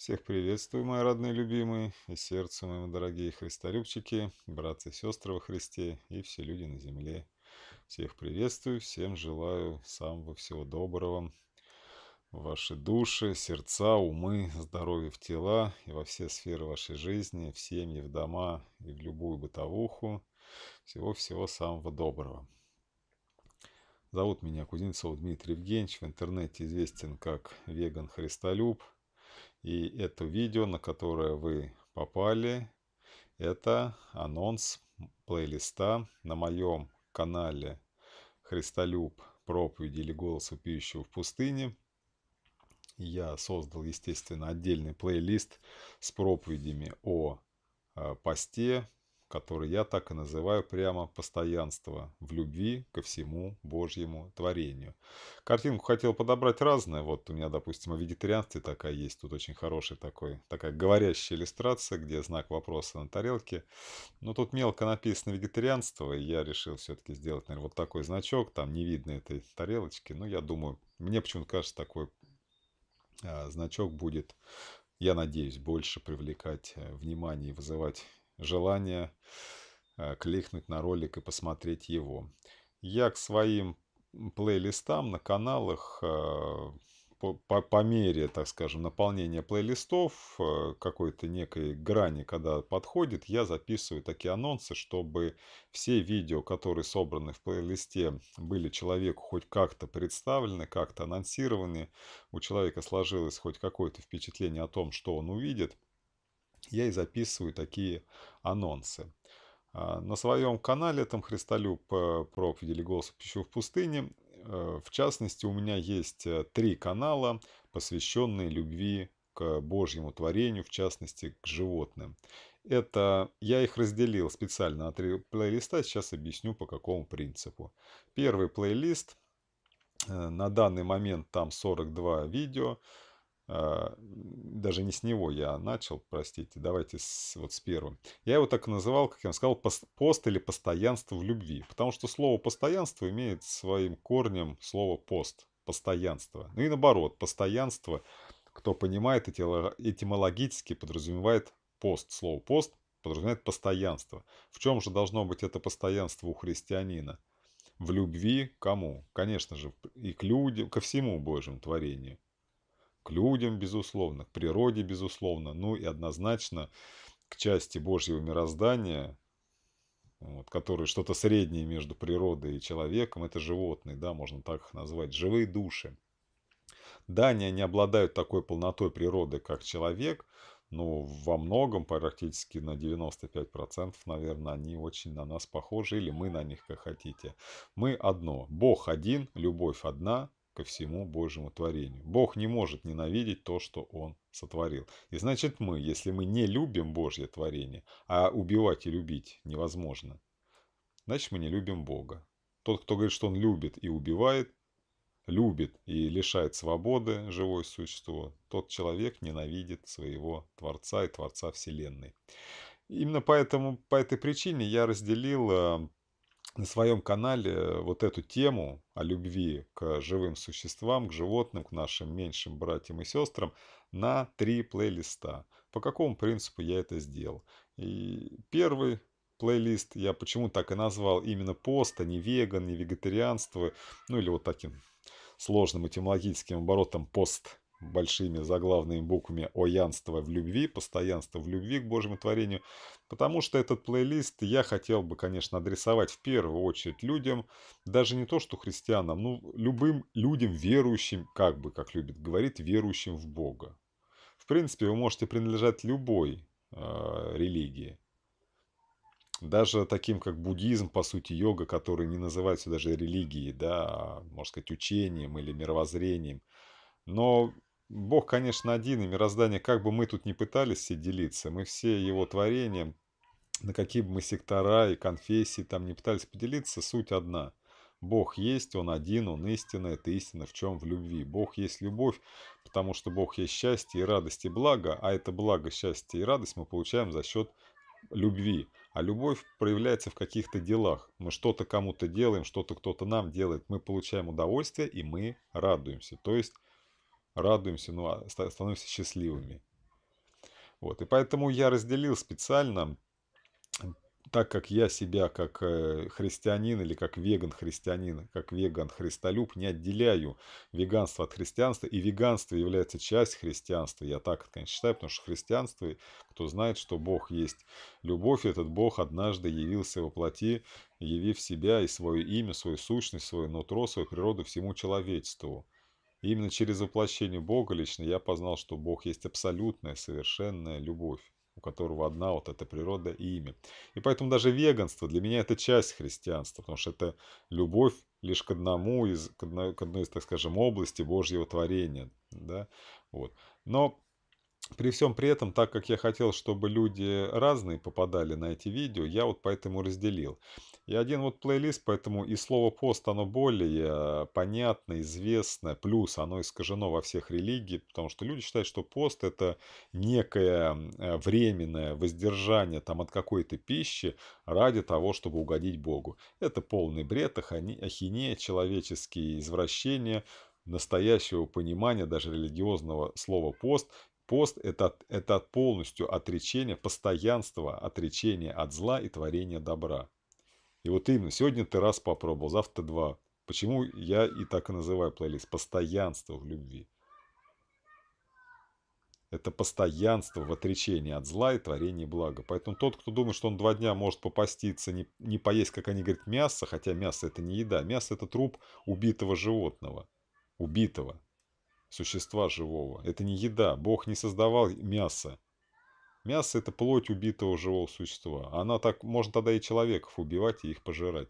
Всех приветствую, мои родные любимые, и сердцу моему дорогие христолюбчики, братцы и сестры во Христе, и все люди на земле. Всех приветствую, всем желаю самого всего доброго. Ваши души, сердца, умы, здоровье в тела и во все сферы вашей жизни, в семьи, в дома и в любую бытовуху. Всего-всего самого доброго. Зовут меня Кузнецов Дмитрий Евгеньевич, в интернете известен как Веган Христолюб – и это видео, на которое вы попали, это анонс плейлиста на моем канале «Христолюб. Проповеди или голос вопиющего в пустыне». Я создал, естественно, отдельный плейлист с проповедями о э, посте, который я так и называю прямо «Постоянство в любви ко всему Божьему творению». Картинку хотел подобрать разное. Вот у меня, допустим, о вегетарианстве такая есть. Тут очень хорошая такой, такая говорящая иллюстрация, где знак вопроса на тарелке. Но тут мелко написано «вегетарианство», и я решил все-таки сделать, наверное, вот такой значок. Там не видно этой тарелочки. Но ну, я думаю, мне почему-то кажется, такой а, значок будет я надеюсь, больше привлекать э, внимание и вызывать желание э, кликнуть на ролик и посмотреть его. Я к своим плейлистам на каналах э, по, по, по мере, так скажем, наполнения плейлистов, э, какой-то некой грани, когда подходит, я записываю такие анонсы, чтобы все видео, которые собраны в плейлисте, были человеку хоть как-то представлены, как-то анонсированы, у человека сложилось хоть какое-то впечатление о том, что он увидит – я и записываю такие анонсы. А, на своем канале там «Христолюб. Э, Проповеди голоса пищу в пустыне» э, в частности у меня есть э, три канала, посвященные любви к Божьему творению, в частности к животным. Это я их разделил специально на три плейлиста, сейчас объясню по какому принципу. Первый плейлист, на данный момент там 42 видео, а, даже не с него я начал, простите, давайте с, вот с первым. Я его так и называл, как я вам сказал, пост, или постоянство в любви. Потому что слово постоянство имеет своим корнем слово пост, постоянство. Ну и наоборот, постоянство, кто понимает, этимологически подразумевает пост. Слово пост подразумевает постоянство. В чем же должно быть это постоянство у христианина? В любви кому? Конечно же, и к людям, ко всему Божьему творению. К людям, безусловно, к природе, безусловно, ну и однозначно к части Божьего мироздания, вот, которые что-то среднее между природой и человеком, это животные, да, можно так их назвать, живые души. Да, они, они обладают такой полнотой природы, как человек, но во многом, практически на 95%, наверное, они очень на нас похожи, или мы на них, как хотите. Мы одно, Бог один, любовь одна, ко всему Божьему творению. Бог не может ненавидеть то, что Он сотворил. И значит мы, если мы не любим Божье творение, а убивать и любить невозможно, значит мы не любим Бога. Тот, кто говорит, что он любит и убивает, любит и лишает свободы живое существо, тот человек ненавидит своего Творца и Творца Вселенной. Именно поэтому, по этой причине я разделил э, на своем канале э, вот эту тему о любви к живым существам, к животным, к нашим меньшим братьям и сестрам на три плейлиста. По какому принципу я это сделал? И первый плейлист я почему так и назвал именно пост, а не веган, не вегетарианство, ну или вот таким сложным этимологическим оборотом пост большими заглавными буквами о янство в любви, постоянство в любви к Божьему творению, потому что этот плейлист я хотел бы, конечно, адресовать в первую очередь людям, даже не то что христианам, ну любым людям верующим, как бы, как любит говорить, верующим в Бога. В принципе, вы можете принадлежать любой э, религии, даже таким как буддизм, по сути, йога, который не называется даже религией, да, а, можно сказать, учением или мировоззрением. Но Бог, конечно, один, и мироздание, как бы мы тут ни пытались все делиться, мы все его творения, на какие бы мы сектора и конфессии там не пытались поделиться, суть одна. Бог есть, Он один, Он истина, это истина в чем? В любви. Бог есть любовь, потому что Бог есть счастье и радость и благо, а это благо, счастье и радость мы получаем за счет любви. А любовь проявляется в каких-то делах. Мы что-то кому-то делаем, что-то кто-то нам делает. Мы получаем удовольствие и мы радуемся. То есть радуемся, ну, а, становимся счастливыми. Вот, и поэтому я разделил специально, так как я себя как э, христианин или как веган-христианин, как веган-христолюб не отделяю веганство от христианства, и веганство является часть христианства, я так конечно, считаю, потому что христианство, кто знает, что Бог есть любовь, и этот Бог однажды явился во плоти, явив себя и свое имя, свою сущность, свое нутро, свою природу всему человечеству. И именно через воплощение Бога лично я познал, что Бог есть абсолютная, совершенная любовь у которого одна вот эта природа и имя. И поэтому даже веганство для меня это часть христианства, потому что это любовь лишь к одному из, к одной, к одной из, так скажем, области Божьего творения. Да? Вот. Но при всем при этом, так как я хотел, чтобы люди разные попадали на эти видео, я вот поэтому разделил. И один вот плейлист, поэтому и слово пост, оно более э, понятно, известно, плюс оно искажено во всех религиях, потому что люди считают, что пост это некое э, временное воздержание там от какой-то пищи ради того, чтобы угодить Богу. Это полный бред, ахинея, человеческие извращения, настоящего понимания даже религиозного слова пост Пост это, – это полностью отречение, постоянство отречения от зла и творения добра. И вот именно, сегодня ты раз попробовал, завтра два. Почему я и так и называю плейлист «Постоянство в любви». Это постоянство в отречении от зла и творении блага. Поэтому тот, кто думает, что он два дня может попаститься, не, не поесть, как они говорят, мясо, хотя мясо это не еда, мясо это труп убитого животного, убитого существа живого. Это не еда, Бог не создавал мясо. Мясо – это плоть убитого живого существа. Она так можно тогда и человеков убивать и их пожирать.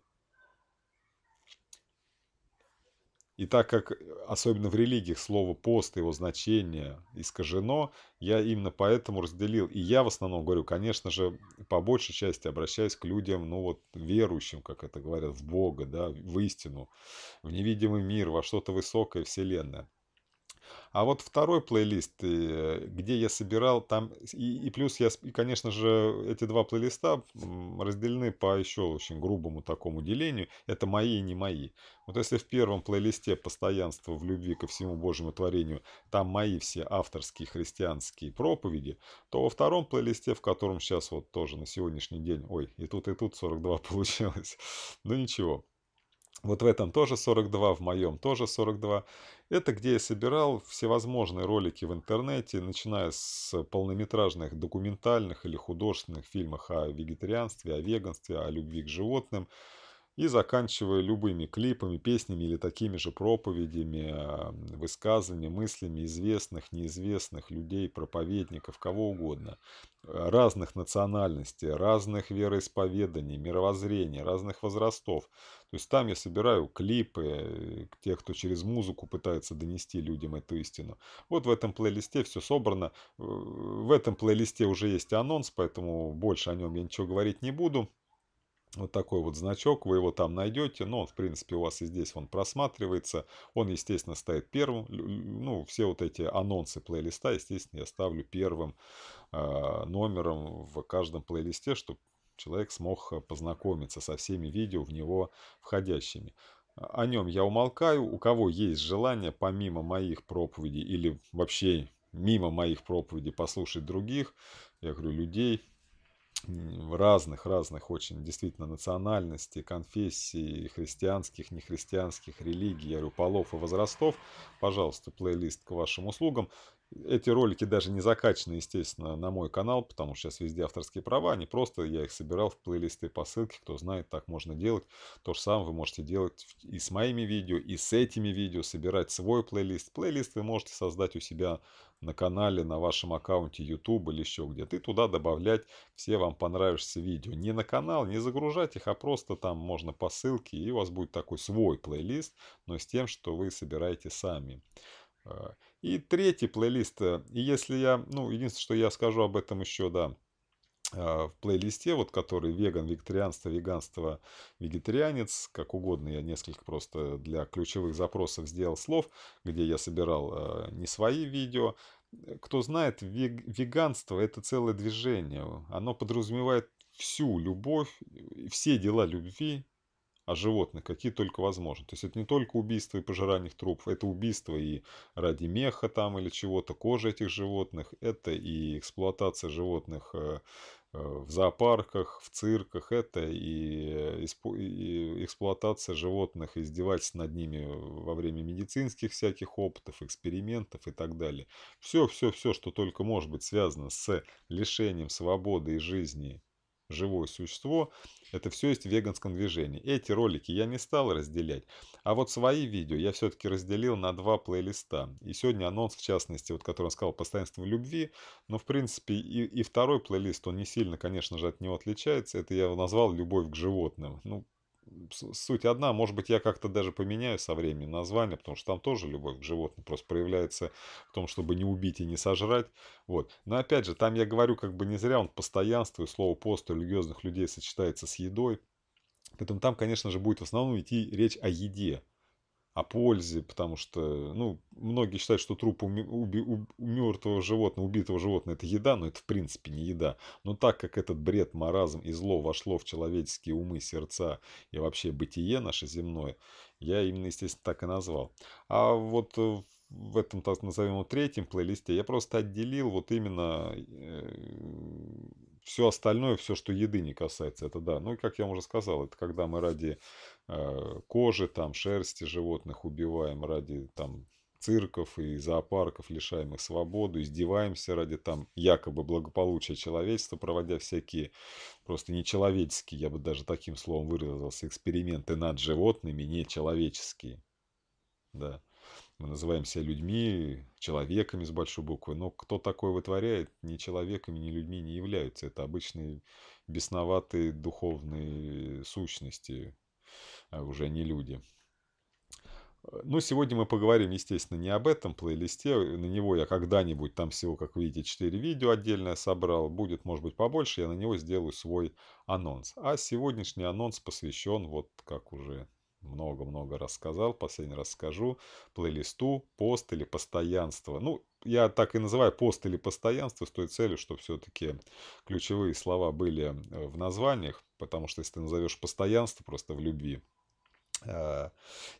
И так как, особенно в религиях, слово «пост» и его значение искажено, я именно поэтому разделил. И я в основном говорю, конечно же, по большей части обращаюсь к людям, ну вот, верующим, как это говорят, в Бога, да, в истину, в невидимый мир, во что-то высокое, вселенное. А вот второй плейлист, э, где я собирал, там... И, и плюс я, и, конечно же, эти два плейлиста разделены по еще очень грубому такому делению. Это мои и не мои. Вот если в первом плейлисте «Постоянство в любви ко всему Божьему творению» там мои все авторские христианские проповеди, то во втором плейлисте, в котором сейчас вот тоже на сегодняшний день... Ой, и тут, и тут 42 получилось. Ну ничего. Вот в этом тоже 42, в моем тоже 42. Это где я собирал всевозможные ролики в интернете, начиная с полнометражных документальных или художественных фильмов о вегетарианстве, о веганстве, о любви к животным, и заканчивая любыми клипами, песнями или такими же проповедями, а, высказываниями, мыслями известных, неизвестных людей, проповедников, кого угодно, разных национальностей, разных вероисповеданий, мировоззрений, разных возрастов. То есть там я собираю клипы э, тех, кто через музыку пытается донести людям эту истину. Вот в этом плейлисте все собрано. В этом плейлисте уже есть анонс, поэтому больше о нем я ничего говорить не буду вот такой вот значок, вы его там найдете, но ну, он, в принципе, у вас и здесь он просматривается, он, естественно, стоит первым, ну, все вот эти анонсы плейлиста, естественно, я ставлю первым э, номером в каждом плейлисте, чтобы человек смог а, познакомиться со всеми видео в него входящими. О нем я умолкаю, у кого есть желание, помимо моих проповедей или вообще мимо моих проповедей послушать других, я говорю, людей, в разных, разных очень, действительно, национальностей, конфессий, христианских, нехристианских, религий, я говорю, полов и возрастов. Пожалуйста, плейлист к вашим услугам. Эти ролики даже не закачаны, естественно, на мой канал, потому что сейчас везде авторские права, Они просто я их собирал в плейлисты по ссылке, кто знает, так можно делать. То же самое вы можете делать и с моими видео, и с этими видео, собирать свой плейлист. Плейлист вы можете создать у себя на канале, на вашем аккаунте YouTube или еще где-то, и туда добавлять все вам понравившиеся видео. Не на канал, не загружать их, а просто там можно по ссылке, и у вас будет такой свой плейлист, но с тем, что вы собираете сами. А, и третий плейлист. Э, и если я, ну, единственное, что я скажу об этом еще, да, а, в плейлисте, вот который веган, вегетарианство, веганство, вегетарианец, как угодно, я несколько просто для ключевых запросов сделал слов, где я собирал э, не свои видео. Э, кто знает, вег, веганство это целое движение, оно подразумевает всю любовь, э, все дела любви, о животных, какие только возможно. То есть это не только убийство и пожирание трупов, это убийство и ради меха там или чего-то, кожи этих животных, это и эксплуатация животных э, э, в зоопарках, в цирках, это и, эксплуатация животных, издевательство над ними во время медицинских всяких опытов, экспериментов и так далее. Все, все, все, что только может быть связано с лишением свободы и жизни живое существо. Это все есть в веганском движении. Эти ролики я не стал разделять. А вот свои видео я все-таки разделил на два плейлиста. И сегодня анонс, в частности, вот который он сказал, «Постоянство любви». Но, в принципе, и, и второй плейлист, он не сильно, конечно же, от него отличается. Это я назвал «Любовь к животным». Ну, суть одна. Может быть, я как-то даже поменяю со временем название, потому что там тоже любовь к животным просто проявляется в том, чтобы не убить и не сожрать. Вот. Но опять же, там я говорю как бы не зря, он постоянство и слово пост у религиозных людей сочетается с едой. Поэтому там, конечно же, будет в основном идти речь о еде о пользе, потому что, ну, многие считают, что труп у, у, у мертвого животного, убитого животного это еда, но это в принципе не еда. Но так как этот бред, маразм и зло вошло в человеческие умы, сердца и вообще бытие наше земное, я именно, естественно, так и назвал. А вот э, в этом, так назовем, его, третьем плейлисте я просто отделил вот именно э, все остальное, все, что еды не касается, это да. Ну, как я уже сказал, это когда мы ради Э, кожи, там, шерсти животных убиваем ради там, цирков и зоопарков, лишаем их свободу, издеваемся ради там якобы благополучия человечества, проводя всякие просто нечеловеческие, я бы даже таким словом выразился, эксперименты над животными, нечеловеческие. Да. Мы называем себя людьми, человеками с большой буквы, но кто такое вытворяет, ни человеками, ни людьми не являются. Это обычные бесноватые духовные сущности, Э, уже не люди. Ну, сегодня мы поговорим, естественно, не об этом плейлисте. На него я когда-нибудь, там всего, как видите, 4 видео отдельное собрал. Будет, может быть, побольше. Я на него сделаю свой анонс. А сегодняшний анонс посвящен, вот как уже много-много рассказал, последний раз скажу, плейлисту «Пост» или «Постоянство». Ну, я так и называю пост или постоянство с той целью, что все-таки ключевые слова были э, в названиях, потому что если ты назовешь постоянство просто в любви, э,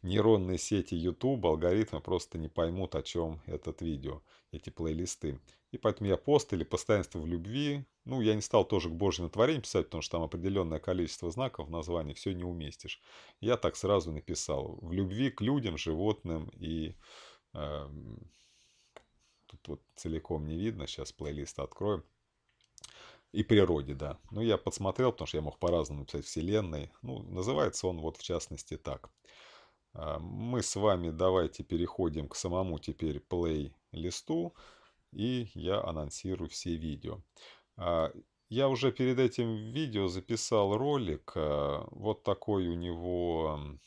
нейронные сети YouTube, алгоритмы просто не поймут, о чем этот видео, эти плейлисты. И поэтому я пост или постоянство в любви. Ну, я не стал тоже к Божьему творению писать, потому что там определенное количество знаков в названии, все не уместишь. Я так сразу написал. В любви к людям, животным и э, тут вот целиком не видно. Сейчас плейлист откроем. И природе, да. Ну, я подсмотрел, потому что я мог по-разному писать вселенной. Ну, называется он вот в частности так. А, мы с вами давайте переходим к самому теперь плейлисту. И я анонсирую все видео. А, я уже перед этим видео записал ролик. А, вот такой у него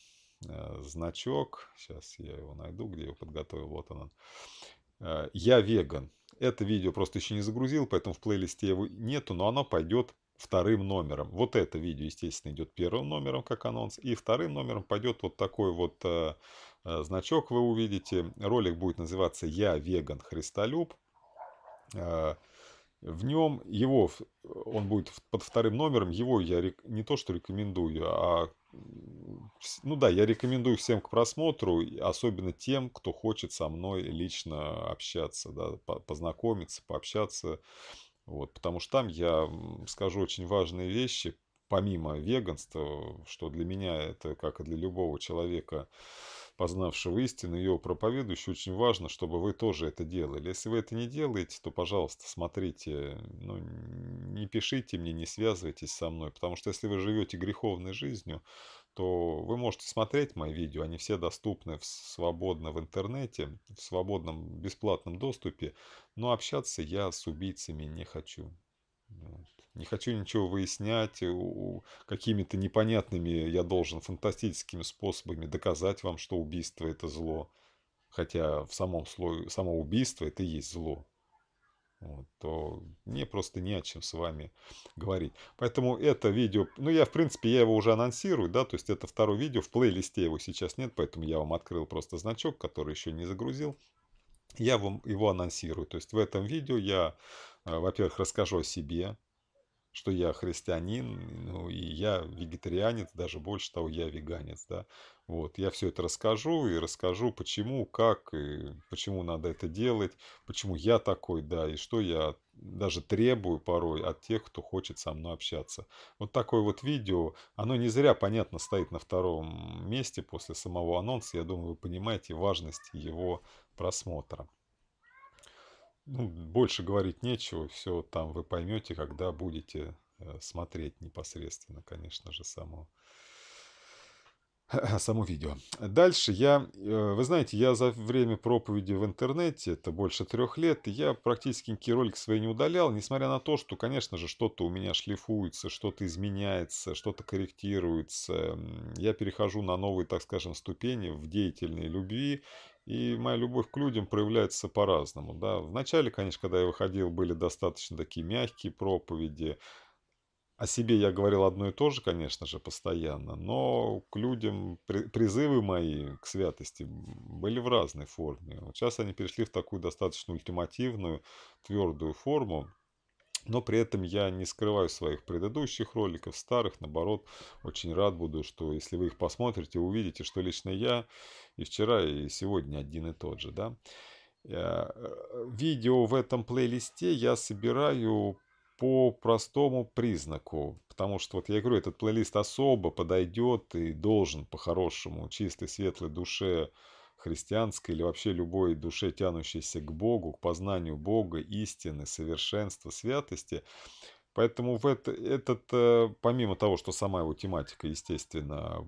э, значок. Сейчас я его найду, где его подготовил. Вот он. Э, «Я веган». Это видео просто еще не загрузил, поэтому в плейлисте его нету, но оно пойдет вторым номером. Вот это видео, естественно, идет первым номером, как анонс. И вторым номером пойдет вот такой вот э, э, значок вы увидите. Ролик будет называться «Я веган Христолюб». Э, в нем его, он будет под вторым номером, его я рек, не то что рекомендую, а, ну да, я рекомендую всем к просмотру, особенно тем, кто хочет со мной лично общаться, да, познакомиться, пообщаться, вот, потому что там я скажу очень важные вещи, помимо веганства, что для меня это, как и для любого человека, познавшего истину, ее проповедующего, очень важно, чтобы вы тоже это делали. Если вы это не делаете, то, пожалуйста, смотрите, ну, не пишите мне, не связывайтесь со мной, потому что если вы живете греховной жизнью, то вы можете смотреть мои видео, они все доступны в, свободно в интернете, в свободном бесплатном доступе, но общаться я с убийцами не хочу. Вот. Не хочу ничего выяснять, э, какими-то непонятными я должен фантастическими способами доказать вам, что убийство это зло. Хотя в самом слое само убийство это и есть зло. Вот, то мне просто не о чем с вами говорить. Поэтому это видео, ну я в принципе, я его уже анонсирую, да, то есть это второе видео, в плейлисте его сейчас нет, поэтому я вам открыл просто значок, который еще не загрузил. Я вам его анонсирую, то есть в этом видео я, э, во-первых, расскажу о себе, что я христианин, ну и я вегетарианец, даже больше того, я веганец, да. Вот, я все это расскажу и расскажу, почему, как, и почему надо это делать, почему я такой, да, и что я даже требую порой от тех, кто хочет со мной общаться. Вот такое вот видео, оно не зря, понятно, стоит на втором месте после самого анонса, я думаю, вы понимаете важность его просмотра. Ну, больше говорить нечего, все там вы поймете, когда будете э, смотреть непосредственно, конечно же, само, само видео. Дальше я, э, вы знаете, я за время проповеди в интернете, это больше трех лет, я практически никакие ролики свои не удалял, несмотря на то, что, конечно же, что-то у меня шлифуется, что-то изменяется, что-то корректируется. Я перехожу на новые, так скажем, ступени в деятельной любви и моя любовь к людям проявляется по-разному. Да. Вначале, конечно, когда я выходил, были достаточно такие мягкие проповеди. О себе я говорил одно и то же, конечно же, постоянно, но к людям призывы мои к святости были в разной форме. Вот сейчас они перешли в такую достаточно ультимативную, твердую форму. Но при этом я не скрываю своих предыдущих роликов, старых, наоборот, очень рад буду, что если вы их посмотрите, увидите, что лично я и вчера, и сегодня один и тот же, да. Э, видео в этом плейлисте я собираю по простому признаку, потому что, вот я говорю, этот плейлист особо подойдет и должен по-хорошему чистой, светлой душе христианской или вообще любой душе, тянущейся к Богу, к познанию Бога, истины, совершенства, святости. Поэтому в это, этот, э, помимо того, что сама его тематика, естественно,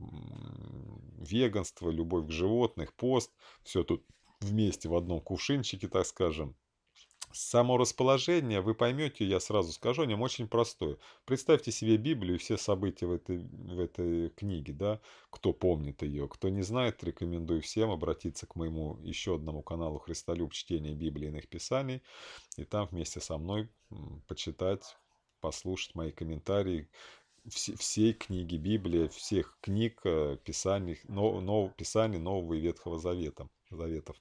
веганство, любовь к животных, пост, все тут вместе в одном кувшинчике, так скажем, Само расположение, вы поймете, я сразу скажу, о нем очень простое. Представьте себе Библию и все события в этой, в этой книге, да, кто помнит ее. Кто не знает, рекомендую всем обратиться к моему еще одному каналу «Христолюб. Чтение Библии и иных писаний» и там вместе со мной почитать, послушать мои комментарии всей книги Библии, всех книг, э, писаний, но, но, писаний Нового и Ветхого Завета, Заветов.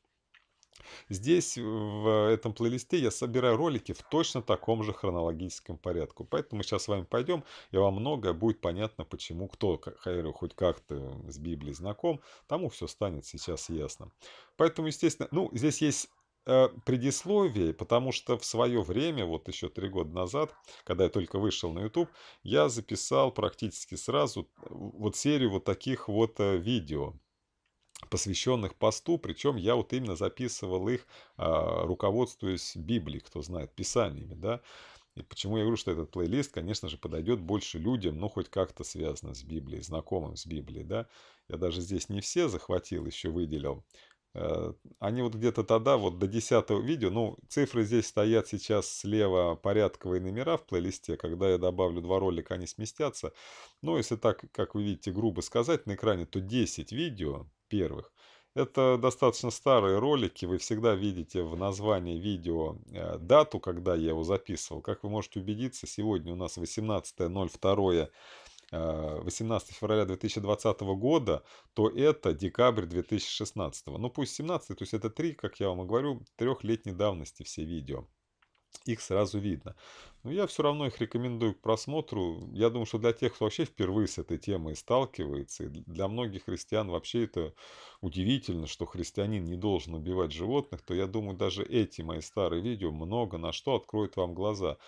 Здесь, э, в этом плейлисте, я собираю ролики в точно таком же хронологическом порядке. Поэтому мы сейчас с вами пойдем, и вам многое будет понятно, почему кто Хайру хоть как-то с Библией знаком, тому все станет сейчас ясно. Поэтому, естественно, ну, здесь есть э, предисловие, потому что в свое время, вот еще три года назад, когда я только вышел на YouTube, я записал практически сразу э, вот серию вот таких вот видео посвященных посту, причем я вот именно записывал их, а, руководствуясь Библией, кто знает, писаниями, да. И почему я говорю, что этот плейлист, конечно же, подойдет больше людям, ну, хоть как-то связано с Библией, знакомым с Библией, да. Я даже здесь не все захватил, еще выделил. Э, они вот где-то тогда, вот до 10 видео, ну, цифры здесь стоят сейчас слева порядковые номера в плейлисте. Когда я добавлю два ролика, они сместятся. Но ну, если так, как вы видите, грубо сказать на экране, то 10 видео первых. Это достаточно старые ролики, вы всегда видите в названии видео э, дату, когда я его записывал. Как вы можете убедиться, сегодня у нас 18.02 18 э, февраля 2020 года, то это декабрь 2016. Ну пусть 17, то есть это три, как я вам и говорю, трехлетней давности все видео их сразу видно. Но я все равно их рекомендую к просмотру. Я думаю, что для тех, кто вообще впервые с этой темой сталкивается, и для многих христиан вообще это удивительно, что христианин не должен убивать животных, то я думаю, даже эти мои старые видео много на что откроют вам глаза.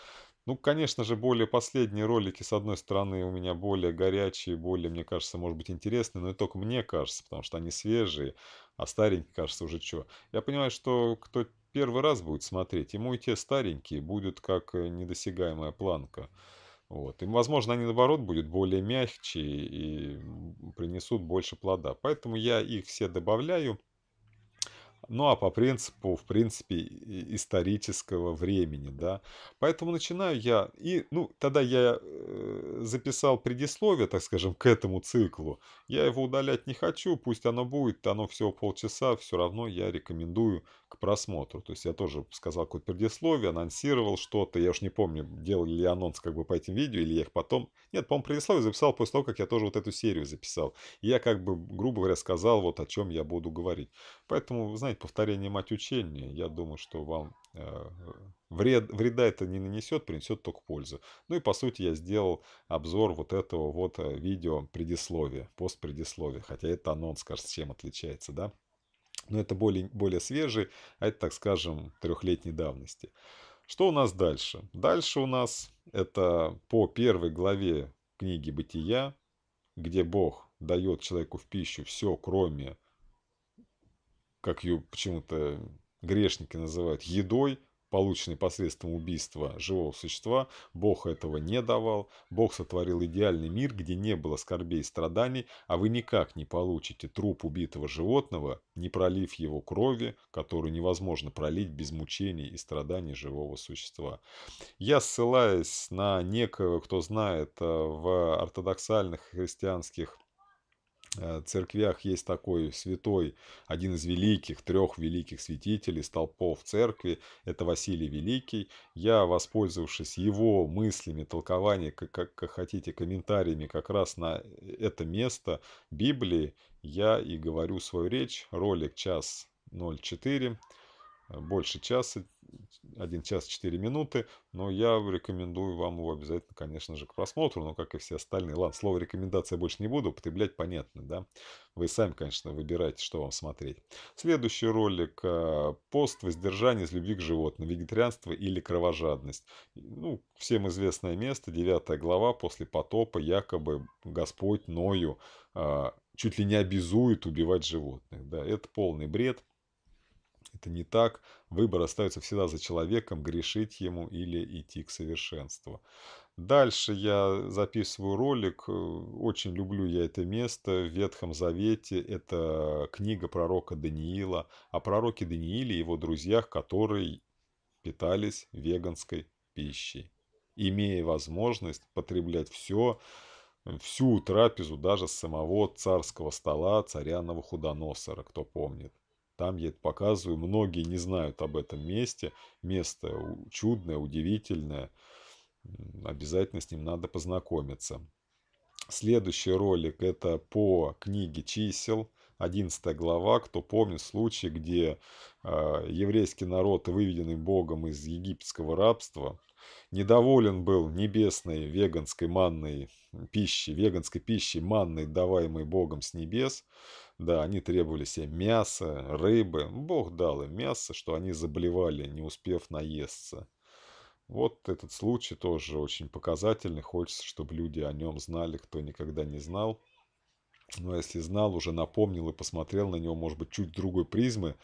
Ну, конечно же, более последние ролики, с одной стороны, у меня более горячие, более, мне кажется, может быть, интересные, но и только мне кажется, потому что они свежие, а старенькие, кажется, уже что. Я понимаю, что кто первый раз будет смотреть, ему и те старенькие будут как э, недосягаемая планка. Вот. И, возможно, они, наоборот, будут более мягче и принесут больше плода. Поэтому я их все добавляю. Ну, а по принципу, в принципе, исторического времени, да. Поэтому начинаю я, и, ну, тогда я э, записал предисловие, так скажем, к этому циклу. Я его удалять не хочу, пусть оно будет, оно всего полчаса, все равно я рекомендую к просмотру. То есть я тоже сказал какое-то предисловие, анонсировал что-то. Я уж не помню, делал ли я анонс как бы по этим видео, или я их потом... Нет, по-моему, предисловие записал после того, как я тоже вот эту серию записал. И я как бы, грубо говоря, сказал вот о чем я буду говорить. Поэтому, знаете, повторение мать учения. Я думаю, что вам э, вред, вреда это не нанесет, принесет только пользу. Ну и, по сути, я сделал обзор вот этого вот э, видео предисловия, постпредисловия. Хотя это анонс, кажется, чем отличается, да? но это более, более свежий, а это, так скажем, трехлетней давности. Что у нас дальше? Дальше у нас это по первой главе книги «Бытия», где Бог дает человеку в пищу все, кроме, как ее почему-то грешники называют, едой, полученный посредством убийства живого существа, Бог этого не давал. Бог сотворил идеальный мир, где не было скорбей и страданий, а вы никак не получите труп убитого животного, не пролив его крови, которую невозможно пролить без мучений и страданий живого существа. Я ссылаюсь на некого, кто знает, э, в ортодоксальных христианских Э, церквях есть такой святой, один из великих, трех великих святителей, столпов церкви, это Василий Великий. Я, воспользовавшись его мыслями, толкованиями, как, как, как хотите, комментариями как раз на э, это место Библии, я и говорю свою речь. Ролик час 04. Э, больше часа, 1 час 4 минуты, но я рекомендую вам его обязательно, конечно же, к просмотру, но как и все остальные. Ладно, слово рекомендация больше не буду, употреблять понятно, да? Вы сами, конечно, выбираете, что вам смотреть. Следующий ролик э, – пост воздержания из любви к животным, вегетарианство или кровожадность. Ну, всем известное место, 9 глава, после потопа якобы Господь Ною э, чуть ли не обязует убивать животных. Да, это полный бред – это не так. Выбор остается всегда за человеком, грешить ему или идти к совершенству. Дальше я записываю ролик. Э, очень люблю я это место в Ветхом Завете. Это книга пророка Даниила. О пророке Данииле и его друзьях, которые питались веганской пищей. Имея возможность потреблять все, всю трапезу даже с самого царского стола царя Новоходоносора, кто помнит. Там я это показываю. Многие не знают об этом месте. Место чудное, удивительное. Обязательно с ним надо познакомиться. Следующий ролик это по книге чисел. 11 глава, кто помнит случай, где э, еврейский народ, выведенный Богом из египетского рабства, недоволен был небесной веганской манной пищи, веганской пищей манной, даваемой Богом с небес. Да, они требовали себе мяса, рыбы. Бог дал им мясо, что они заболевали, не успев наесться. Вот этот случай тоже очень показательный. Хочется, чтобы люди о нем знали, кто никогда не знал. Но если знал, уже напомнил и посмотрел на него, может быть, чуть другой призмы,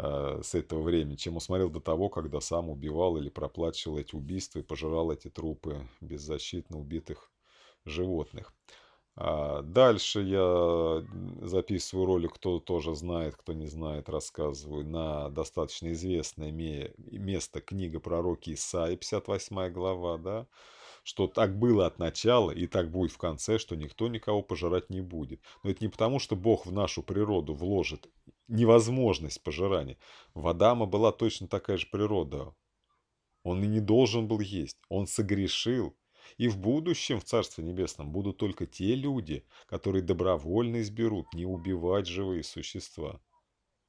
Э, с этого времени, чем усмотрел до того, когда сам убивал или проплачивал эти убийства и пожирал эти трупы беззащитно убитых животных. А дальше я записываю ролик, кто тоже знает, кто не знает, рассказываю, на достаточно известное место книга пророки Исаи, 58 глава, да, что так было от начала и так будет в конце, что никто никого пожирать не будет. Но это не потому, что Бог в нашу природу вложит невозможность пожирания. В Адама была точно такая же природа. Он и не должен был есть, он согрешил. И в будущем в Царстве Небесном будут только те люди, которые добровольно изберут не убивать живые существа.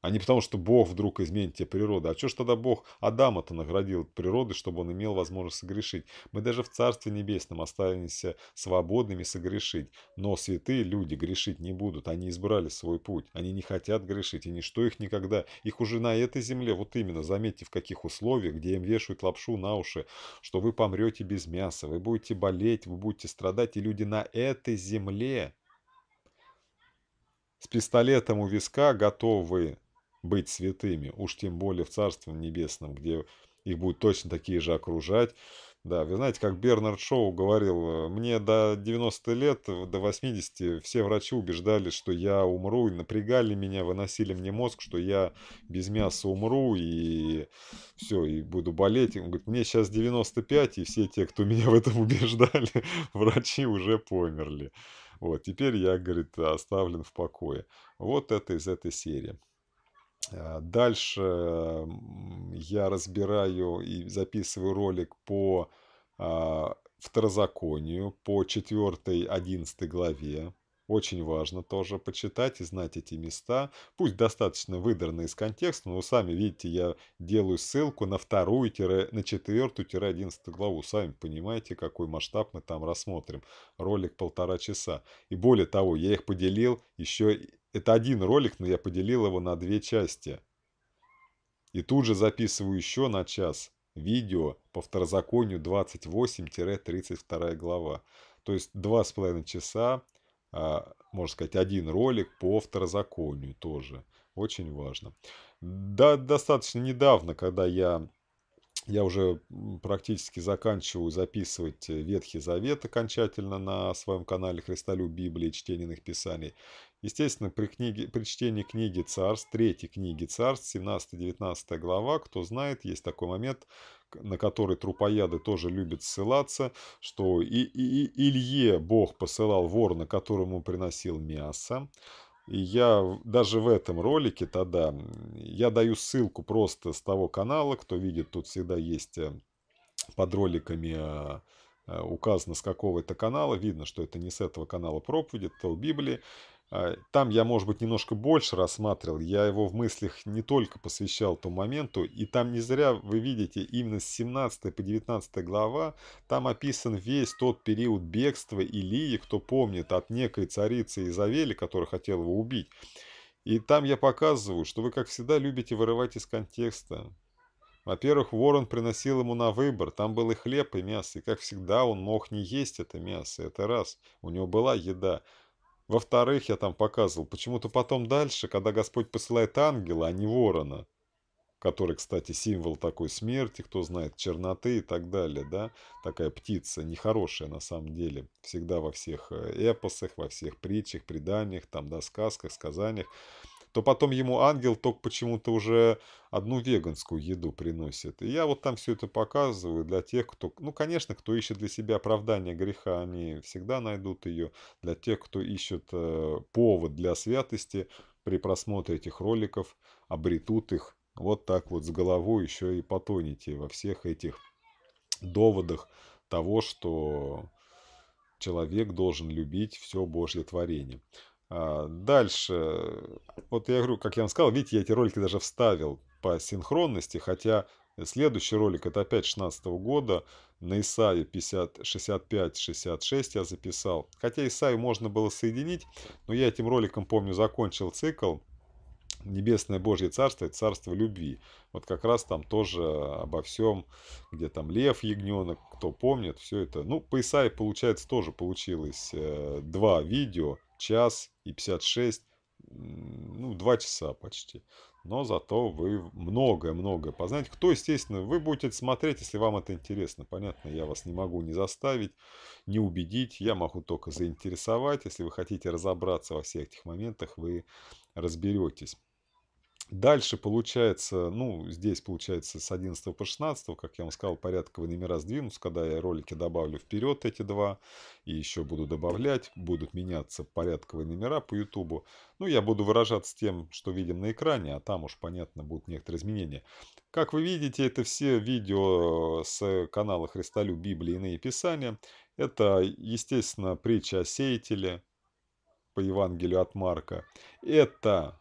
А не потому, что Бог вдруг изменит тебе природу. А что ж тогда Бог Адама-то наградил природы, чтобы он имел возможность согрешить? Мы даже в Царстве Небесном останемся свободными согрешить. Но святые люди грешить не будут. Они избрали свой путь. Они не хотят грешить. И ничто их никогда... Их уже на этой земле, вот именно, заметьте, в каких условиях, где им вешают лапшу на уши, что вы помрете без мяса, вы будете болеть, вы будете страдать. И люди на этой земле с пистолетом у виска готовы быть святыми, уж тем более в Царстве Небесном, где их будут точно такие же окружать. Да, вы знаете, как Бернард Шоу говорил, э, мне до 90 лет, до 80 все врачи убеждали, что я умру, и напрягали меня, выносили мне мозг, что я без мяса умру, и все, и буду болеть. Он говорит, мне сейчас 95, и все те, кто меня в этом убеждали, врачи уже померли. Вот, теперь я, говорит, оставлен в покое. Вот это из этой серии. Э, дальше я разбираю и записываю ролик по а, второзаконию, по 4-11 главе. Очень важно тоже почитать и знать эти места. Пусть достаточно выдранно из контекста, но вы сами видите, я делаю ссылку на вторую, на четвертую-одиннадцатую главу. Сами понимаете, какой масштаб мы там рассмотрим. Ролик полтора часа. И более того, я их поделил еще это один ролик, но я поделил его на две части. И тут же записываю еще на час видео по второзаконию 28-32 глава. То есть два 2,5 часа, а, можно сказать, один ролик по второзаконию тоже. Очень важно. Да, достаточно недавно, когда я я уже практически заканчиваю записывать э, Ветхий Завет окончательно на своем канале Христолю Библии. Чтение иных писаний». Естественно, при, книге, при чтении книги «Царств», третьей книги «Царств», 17-19 глава, кто знает, есть такой момент, на который трупояды тоже любят ссылаться, что и, и, и Илье Бог посылал ворона, которому приносил мясо, я даже в этом ролике тогда, я даю ссылку просто с того канала, кто видит, тут всегда есть э, под роликами а, а, указано с какого это канала, видно, что это не с этого канала проповеди, то Библии. А, там я, может быть, немножко больше рассматривал, я его в мыслях не только посвящал тому моменту, и там не зря вы видите именно с 17 по 19 глава, там описан весь тот период бегства Илии, кто помнит, от некой царицы Изавели, которая хотела его убить. И там я показываю, что вы, как всегда, любите вырывать из контекста. Во-первых, ворон приносил ему на выбор, там был и хлеб, и мясо, и, как всегда, он мог не есть это мясо, это раз, у него была еда. Во-вторых, я там показывал, почему-то потом дальше, когда Господь посылает ангела, а не ворона, который, кстати, символ такой смерти, кто знает, черноты и так далее, да, такая птица, нехорошая на самом деле, всегда во всех э, эпосах, во всех притчах, преданиях, там, да, сказках, сказаниях, то потом ему ангел только почему-то уже одну веганскую еду приносит. И я вот там все это показываю для тех, кто... Ну, конечно, кто ищет для себя оправдание греха, они всегда найдут ее. Для тех, кто ищет э, повод для святости, при просмотре этих роликов обретут их. Вот так вот с головой еще и потонете во всех этих доводах того, что человек должен любить все Божье творение. А, дальше, вот я говорю, как я вам сказал, видите, я эти ролики даже вставил по синхронности, хотя следующий ролик, это опять 16 года, на Исаве 65-66 я записал. Хотя Исаию можно было соединить, но я этим роликом, помню, закончил цикл «Небесное Божье Царство» и «Царство любви». Вот как раз там тоже обо всем, где там лев, ягненок, кто помнит, все это. Ну, по Исаии, получается, тоже получилось э, два видео – час и 56, ну, 2 часа почти. Но зато вы многое-многое познаете. Кто, естественно, вы будете смотреть, если вам это интересно. Понятно, я вас не могу не заставить, не убедить. Я могу только заинтересовать. Если вы хотите разобраться во всех этих моментах, вы разберетесь. Дальше получается, ну, здесь получается с 11 по 16, как я вам сказал, порядковые номера сдвинутся, когда я ролики добавлю вперед эти два, и еще буду добавлять, будут меняться порядковые номера по ютубу. Ну, я буду выражаться тем, что видим на экране, а там уж, понятно, будут некоторые изменения. Как вы видите, это все видео с канала Христолю Библии и иные писания. Это, естественно, притча о сеятеле по Евангелию от Марка. Это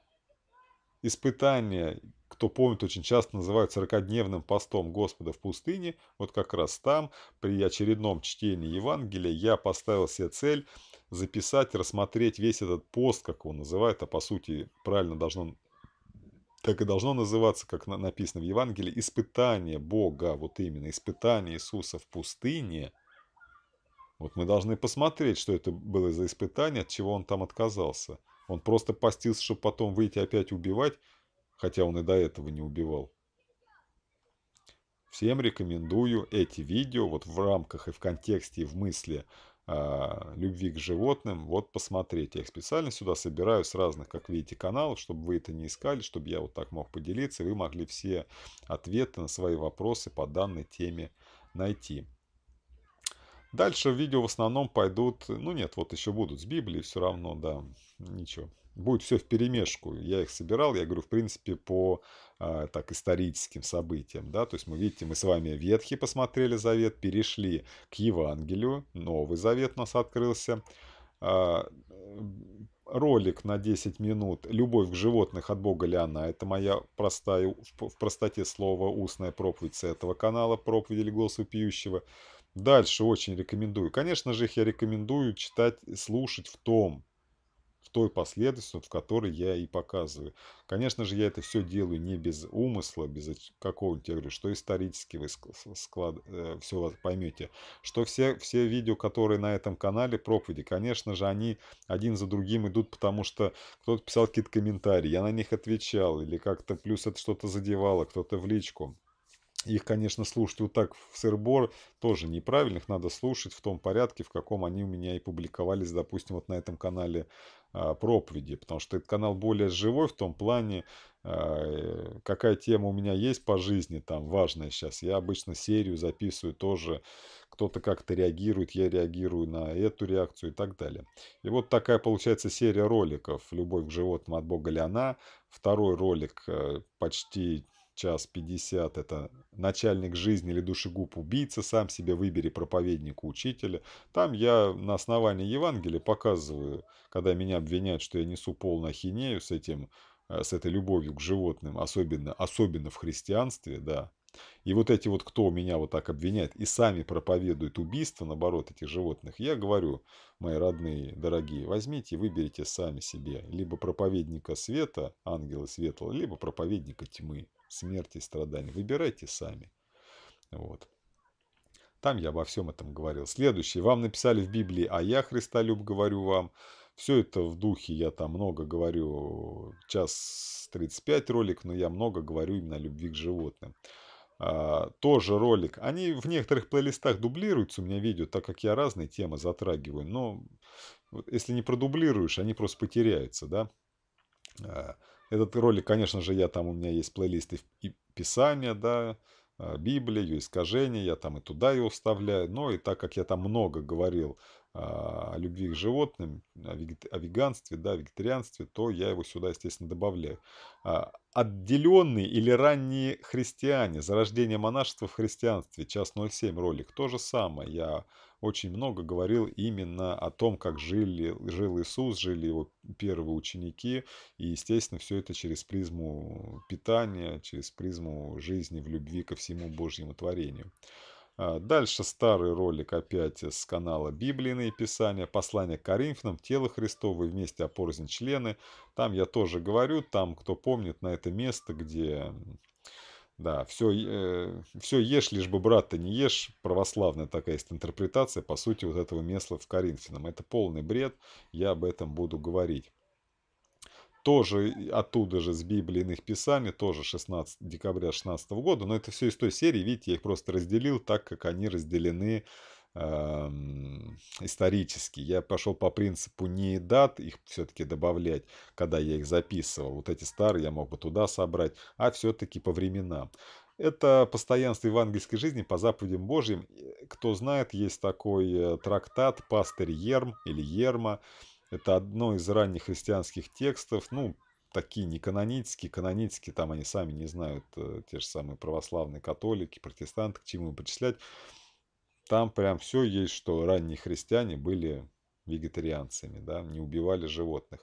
Испытания, кто помнит, очень часто называют 40-дневным постом Господа в пустыне. Вот как раз там, при очередном чтении Евангелия, я поставил себе цель записать, рассмотреть весь этот пост, как его называют, а по сути правильно должно так и должно называться, как написано в Евангелии, испытание Бога, вот именно испытание Иисуса в пустыне. Вот мы должны посмотреть, что это было за испытание, от чего он там отказался. Он просто постился, чтобы потом выйти опять убивать, хотя он и до этого не убивал. Всем рекомендую эти видео вот в рамках и в контексте, и в мысли э, любви к животным, вот посмотреть. Я их специально сюда собираю с разных, как видите, каналов, чтобы вы это не искали, чтобы я вот так мог поделиться, и вы могли все ответы на свои вопросы по данной теме найти. Дальше видео в основном пойдут, ну нет, вот еще будут с Библии, все равно, да, ничего. Будет все в перемешку. Я их собирал, я говорю, в принципе, по э, так историческим событиям, да, то есть мы, видите, мы с вами Ветхий посмотрели Завет, перешли к Евангелию, Новый Завет у нас открылся, э, ролик на 10 минут «Любовь к животных от Бога ли она?» Это моя простая, в простоте слова, устная проповедь с этого канала, проповедь или голос вопиющего. Дальше очень рекомендую. Конечно же, их я рекомендую читать, слушать в том, в той последовательности, в которой я и показываю. Конечно же, я это все делаю не без умысла, без какого-нибудь, я говорю, что исторически вы склад, э, все поймете, что все, все видео, которые на этом канале, проповеди, конечно же, они один за другим идут, потому что кто-то писал какие-то комментарии, я на них отвечал, или как-то плюс это что-то задевало, кто-то в личку. Их, конечно, слушать вот так в сырбор тоже неправильно. Их надо слушать в том порядке, в каком они у меня и публиковались, допустим, вот на этом канале а, проповеди, потому что этот канал более живой в том плане, а, э, какая тема у меня есть по жизни там важная сейчас. Я обычно серию записываю тоже, кто-то как-то реагирует, я реагирую на эту реакцию и так далее. И вот такая получается серия роликов «Любовь к животным от Бога Леона». Второй ролик э, почти час 50 – это начальник жизни или душегуб-убийца, сам себе выбери проповедника, учителя. Там я на основании Евангелия показываю, когда меня обвиняют, что я несу полную ахинею с этим э, с этой любовью к животным, особенно, особенно в христианстве, да. И вот эти вот, кто меня вот так обвиняет и сами проповедуют убийство, наоборот, этих животных, я говорю, мои родные, дорогие, возьмите выберите сами себе либо проповедника света, ангела светлого, либо проповедника тьмы смерти и страданий. Выбирайте сами. Вот. Там я обо всем этом говорил. Следующее. Вам написали в Библии, а я, Христолюб, говорю вам. Все это в духе, я там много говорю, час 35 ролик, но я много говорю именно о любви к животным. А, тоже ролик. Они в некоторых плейлистах дублируются у меня видео, так как я разные темы затрагиваю. Но если не продублируешь, они просто потеряются, да. А, этот ролик, конечно же, я там, у меня есть плейлисты и Писания, да, а, Библию, искажения, я там и туда ее вставляю. Но и так как я там много говорил а, о любви к животным, о, вегет... о веганстве, да, о вегетарианстве, то я его сюда, естественно, добавляю. А, Отделенные или ранние христиане, зарождение монашества в христианстве, час 07 ролик, то же самое. Я очень много говорил именно о том, как жили, жил Иисус, жили его первые ученики. И, естественно, все это через призму питания, через призму жизни в любви ко всему Божьему творению. А, дальше старый ролик опять с канала Библийные Писания, послание к Коринфянам, тело Христово и вместе опорзень члены. Там я тоже говорю, там, кто помнит, на это место, где да, все, э, все ешь, лишь бы брат-то не ешь. Православная такая есть интерпретация, по сути, вот этого месла в Коринфянам. Это полный бред, я об этом буду говорить. Тоже оттуда же, с Библии писаний, тоже 16 декабря 16 года. Но это все из той серии, видите, я их просто разделил так, как они разделены Эм, исторически Я пошел по принципу не дат их все-таки добавлять, когда я их записывал. Вот эти старые я мог бы туда собрать, а все-таки по временам. Это постоянство евангельской жизни по заповедям Божьим. Э, кто знает, есть такой э, трактат «Пастырь Ерм» или «Ерма». Это одно из ранних христианских текстов, ну, такие не канонические, канонические там они сами не знают, э, те же самые православные католики, протестанты, к чему им причислять. Там прям все есть, что ранние христиане были вегетарианцами, да, не убивали животных.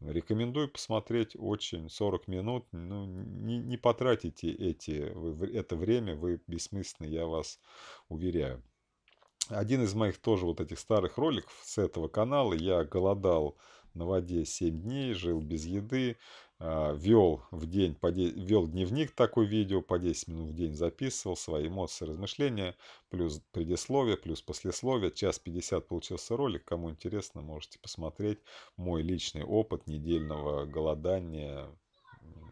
Рекомендую посмотреть очень 40 минут. Ну, не, не потратите эти, это время, вы бессмысленны, я вас уверяю. Один из моих тоже вот этих старых роликов с этого канала. Я голодал на воде 7 дней, жил без еды. А, вел в день, по вел дневник такой видео, по 10 минут в день записывал свои эмоции, размышления, плюс предисловие, плюс послесловие. Час 50 получился ролик, кому интересно, можете посмотреть мой личный опыт недельного голодания,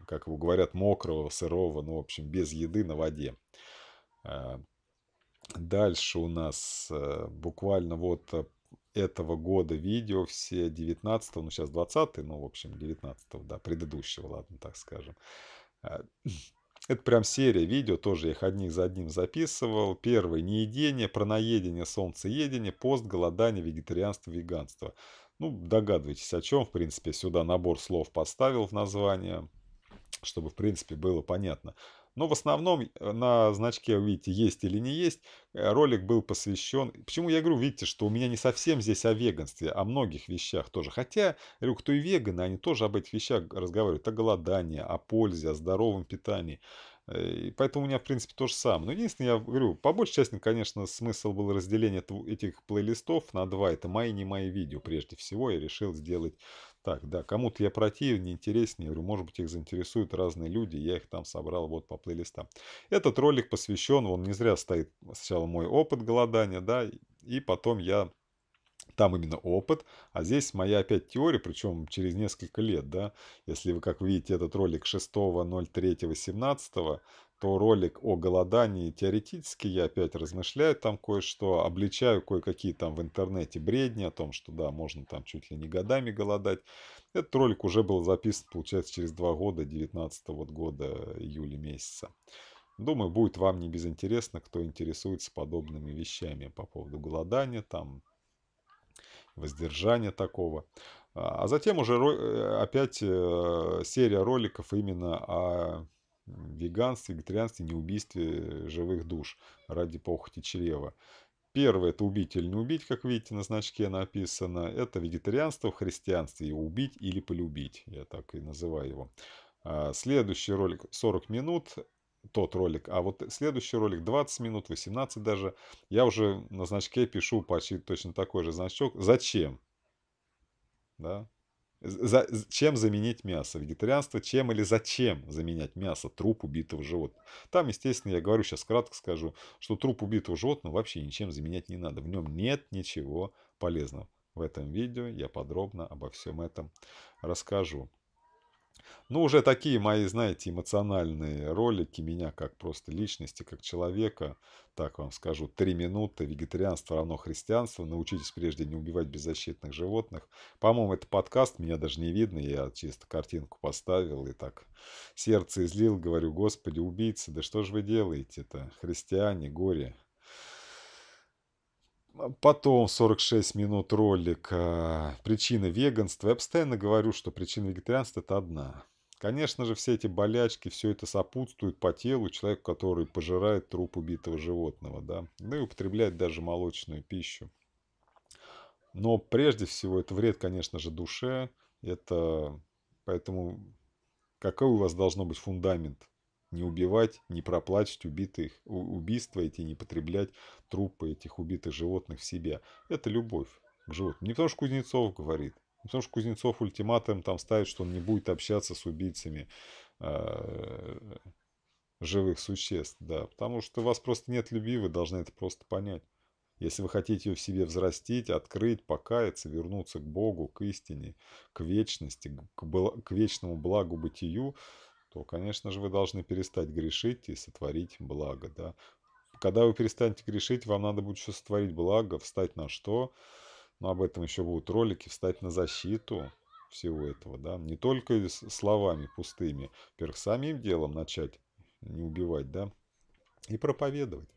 как его говорят, мокрого, сырого, ну, в общем, без еды на воде. А, дальше у нас э, буквально вот э, этого года видео, все 19 ну сейчас 20 ну в общем 19 да, предыдущего, ладно, так скажем. А, это прям серия видео, тоже я их одних за одним записывал. Первый – неедение, праноедение, солнцеедение, пост, голодание, вегетарианство, веганство. Ну, догадывайтесь о чем. В принципе, сюда набор слов поставил в название, чтобы, в принципе, было понятно – но в основном э, на значке, видите, есть или не есть, э, ролик был посвящен... Почему я говорю, видите, что у меня не совсем здесь о веганстве, а о многих вещах тоже. Хотя, говорю, кто и веганы, они тоже об этих вещах разговаривают. О голодании, о пользе, о здоровом питании. Э, поэтому у меня, в принципе, то же самое. Но единственное, я говорю, по большей части, конечно, смысл был разделение этих плейлистов на два. Это мои, не мои видео, прежде всего. Я решил сделать так, да, кому-то я противнее, интереснее, я говорю, может быть, их заинтересуют разные люди, я их там собрал вот по плейлистам. Этот ролик посвящен, он не зря стоит сначала мой опыт голодания, да, и потом я там именно опыт, а здесь моя опять теория, причем через несколько лет, да, если вы, как видите, этот ролик 6.03.17, то ролик о голодании теоретически я опять размышляю там кое-что, обличаю кое-какие там в интернете бредни о том, что да, можно там чуть ли не годами голодать. Этот ролик уже был записан, получается, через два года, 19 -го года, июля месяца. Думаю, будет вам не безинтересно, кто интересуется подобными вещами по поводу голодания, там, воздержания такого. А, а затем уже э, опять э, серия роликов именно о веганстве, вегетарианстве, неубийстве э, живых душ ради похоти чрева. Первое – это убить или не убить, как видите, на значке написано. Это вегетарианство в христианстве, убить или полюбить, я так и называю его. А, следующий ролик 40 минут, тот ролик, а вот следующий ролик 20 минут, 18 даже. Я уже на значке пишу почти точно такой же значок. Зачем? Да, за, чем заменить мясо? Вегетарианство чем или зачем заменять мясо? Труп убитого животного. Там, естественно, я говорю, сейчас кратко скажу, что труп убитого животного вообще ничем заменять не надо. В нем нет ничего полезного. В этом видео я подробно обо всем этом расскажу. Ну, уже такие мои, знаете, эмоциональные ролики меня как просто личности, как человека. Так вам скажу, три минуты, вегетарианство равно христианство, научитесь прежде не убивать беззащитных животных. По-моему, это подкаст, меня даже не видно, я чисто картинку поставил и так сердце излил, говорю, господи, убийцы, да что же вы делаете-то, христиане, горе. Потом 46 минут ролик а, «Причины веганства». Я постоянно говорю, что причина вегетарианства – это одна. Конечно же, все эти болячки, все это сопутствует по телу человеку, который пожирает труп убитого животного, да, ну и употребляет даже молочную пищу. Но прежде всего это вред, конечно же, душе, это поэтому какой у вас должно быть фундамент не убивать, не проплачь убитых, убийства эти, не потреблять трупы этих убитых животных в себе, Это любовь к животным. Не потому что Кузнецов говорит, не потому что Кузнецов ультиматум там ставит, что он не будет общаться с убийцами э, живых существ, да, потому что у вас просто нет любви, вы должны это просто понять. Если вы хотите ее в себе взрастить, открыть, покаяться, вернуться к Богу, к истине, к вечности, к, к вечному благу бытию, то, конечно же, вы должны перестать грешить и сотворить благо, да. Когда вы перестанете грешить, вам надо будет еще сотворить благо, встать на что? Но ну, об этом еще будут ролики, встать на защиту всего этого, да. Не только словами пустыми, во-первых, самим делом начать не убивать, да, и проповедовать.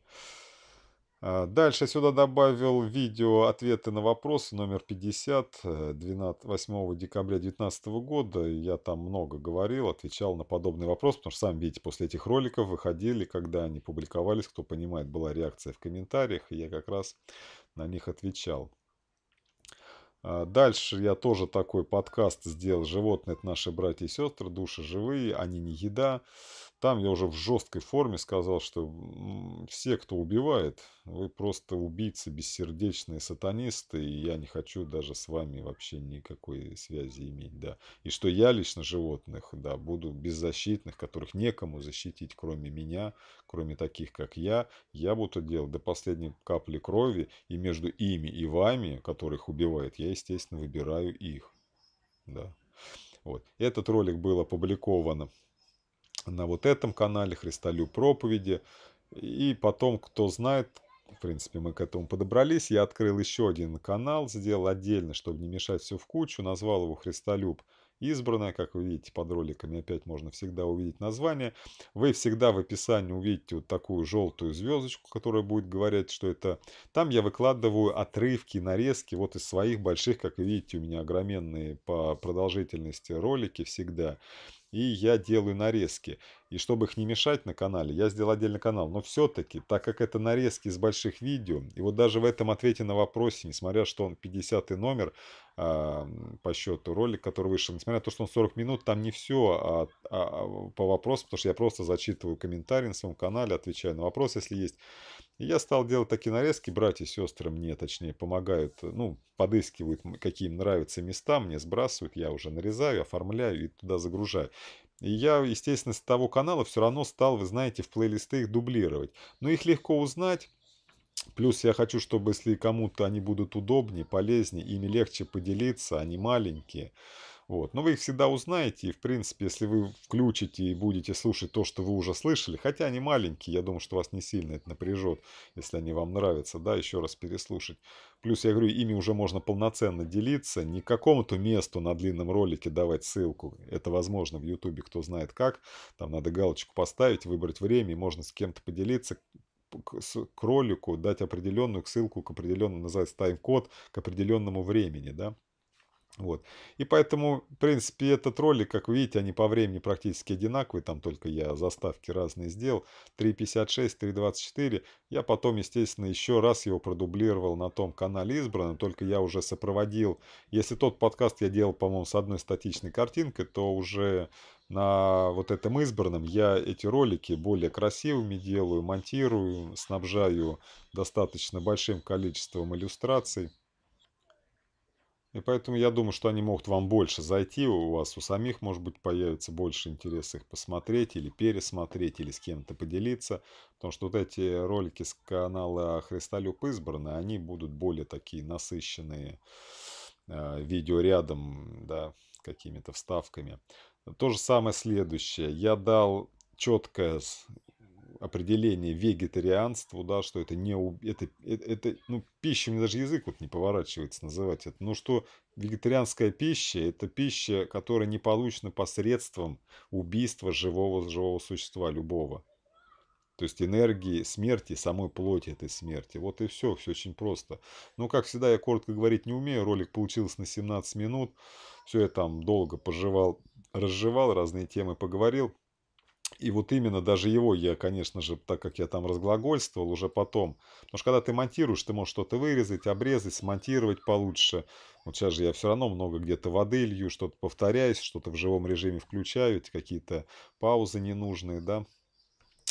А, дальше сюда добавил видео «Ответы на вопросы» номер 50 12, 8 декабря 2019 года. Я там много говорил, отвечал на подобный вопрос, потому что, сам видите, после этих роликов выходили, когда они публиковались, кто понимает, была реакция в комментариях, и я как раз на них отвечал. А, дальше я тоже такой подкаст сделал «Животные – это наши братья и сестры, души живые, они не еда». Там я уже в жесткой форме сказал, что все, кто убивает, вы просто убийцы, бессердечные сатанисты, и я не хочу даже с вами вообще никакой связи иметь, да. И что я лично животных, да, буду беззащитных, которых некому защитить, кроме меня, кроме таких, как я. Я буду делать до последней капли крови, и между ими и вами, которых убивает, я, естественно, выбираю их, да. Вот. Этот ролик был опубликован на вот этом канале «Христолю проповеди». И потом, кто знает, в принципе, мы к этому подобрались. Я открыл еще один канал, сделал отдельно, чтобы не мешать все в кучу. Назвал его «Христолюб избранное». Как вы видите под роликами, опять можно всегда увидеть название. Вы всегда в описании увидите вот такую желтую звездочку, которая будет говорить, что это... Там я выкладываю отрывки, нарезки вот из своих больших, как вы видите, у меня огроменные по продолжительности ролики всегда и я делаю нарезки. И чтобы их не мешать на канале, я сделал отдельный канал. Но все-таки, так как это нарезки из больших видео, и вот даже в этом ответе на вопросе, несмотря что он 50 номер э, по счету ролик, который вышел, несмотря на то, что он 40 минут, там не все а, а, по вопросам, потому что я просто зачитываю комментарии на своем канале, отвечаю на вопрос, если есть я стал делать такие нарезки, братья и сестры мне, точнее, помогают, ну, подыскивают, какие им нравятся места, мне сбрасывают, я уже нарезаю, оформляю и туда загружаю. И я, естественно, с того канала все равно стал, вы знаете, в плейлисты их дублировать. Но их легко узнать. Плюс я хочу, чтобы если кому-то они будут удобнее, полезнее, ими легче поделиться, они маленькие. Вот. Но ну, вы их всегда узнаете, и в принципе, если вы включите и будете слушать то, что вы уже слышали, хотя они маленькие, я думаю, что вас не сильно это напряжет, если они вам нравятся, да, еще раз переслушать. Плюс, я говорю, ими уже можно полноценно делиться, не какому-то месту на длинном ролике давать ссылку. Это возможно в Ютубе, кто знает как. Там надо галочку поставить, выбрать время, и можно с кем-то поделиться, к ролику дать определенную ссылку к определенному, называется тайм-код, к определенному времени, да. Вот. И поэтому, в принципе, этот ролик, как вы видите, они по времени практически одинаковые. Там только я заставки разные сделал. 3.56, 3.24. Я потом, естественно, еще раз его продублировал на том канале избранном. Только я уже сопроводил. Если тот подкаст я делал, по-моему, с одной статичной картинкой, то уже на вот этом избранном я эти ролики более красивыми делаю, монтирую, снабжаю достаточно большим количеством иллюстраций. И поэтому я думаю, что они могут вам больше зайти, у вас у самих, может быть, появится больше интереса их посмотреть или пересмотреть, или с кем-то поделиться. Потому что вот эти ролики с канала Христолюб избраны, они будут более такие насыщенные э, а, видеорядом, да, какими-то вставками. То же самое следующее. Я дал четкое определение вегетарианству, да, что это не... Это, это, это, ну, пища, мне даже язык вот не поворачивается называть это. Но ну что вегетарианская пища – это пища, которая не получена посредством убийства живого, живого существа, любого. То есть энергии смерти, самой плоти этой смерти. Вот и все, все очень просто. Но, как всегда, я коротко говорить не умею. Ролик получился на 17 минут. Все я там долго пожевал, разжевал, разные темы поговорил. И вот именно даже его я, конечно же, так как я там разглагольствовал уже потом. Потому что когда ты монтируешь, ты можешь что-то вырезать, обрезать, смонтировать получше. Вот сейчас же я все равно много где-то воды лью, что-то повторяюсь, что-то в живом режиме включаю, эти какие-то паузы ненужные, да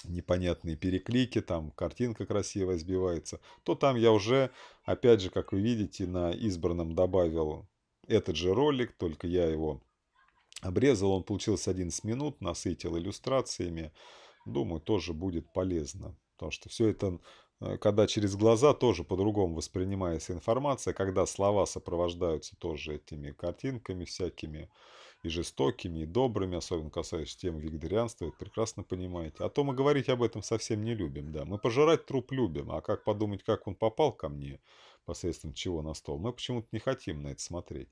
непонятные переклики, там картинка красивая сбивается, то там я уже, опять же, как вы видите, на избранном добавил этот же ролик, только я его Обрезал он, получилось 11 минут, насытил иллюстрациями. Думаю, тоже будет полезно. Потому что все это, э, когда через глаза, тоже по-другому воспринимается информация. Когда слова сопровождаются тоже этими картинками всякими, и жестокими, и добрыми, особенно касаясь темы вегетарианства, вы прекрасно понимаете. А то мы говорить об этом совсем не любим, да. Мы пожирать труп любим, а как подумать, как он попал ко мне, посредством чего на стол, мы почему-то не хотим на это смотреть.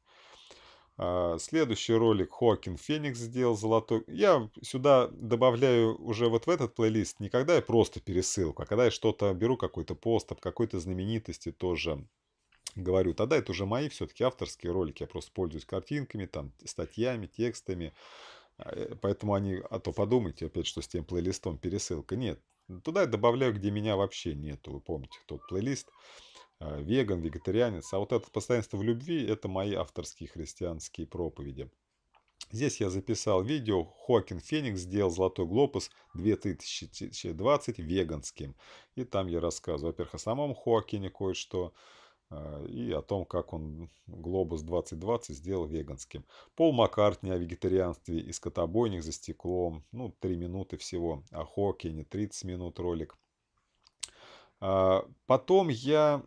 А, следующий ролик Хокин Феникс сделал золотой. Я сюда добавляю уже вот в этот плейлист не когда я просто пересылку, а когда я что-то беру, какой-то пост об какой-то знаменитости тоже говорю. Тогда это уже мои все-таки авторские ролики. Я просто пользуюсь картинками, там, статьями, текстами. А, э, поэтому они, а то подумайте опять, что с тем плейлистом пересылка. Нет, туда я добавляю, где меня вообще нету. Вы помните тот плейлист. Э, веган, вегетарианец. А вот это постоянство в любви – это мои авторские христианские проповеди. Здесь я записал видео «Хоакин Феникс сделал золотой глобус 2020 веганским». И там я рассказываю, во-первых, о самом Хоакине кое-что, э, и о том, как он «Глобус 2020» сделал веганским. Пол Маккартни о вегетарианстве и скотобойник за стеклом. Ну, 3 минуты всего. О Хоакине 30 минут ролик. А, потом я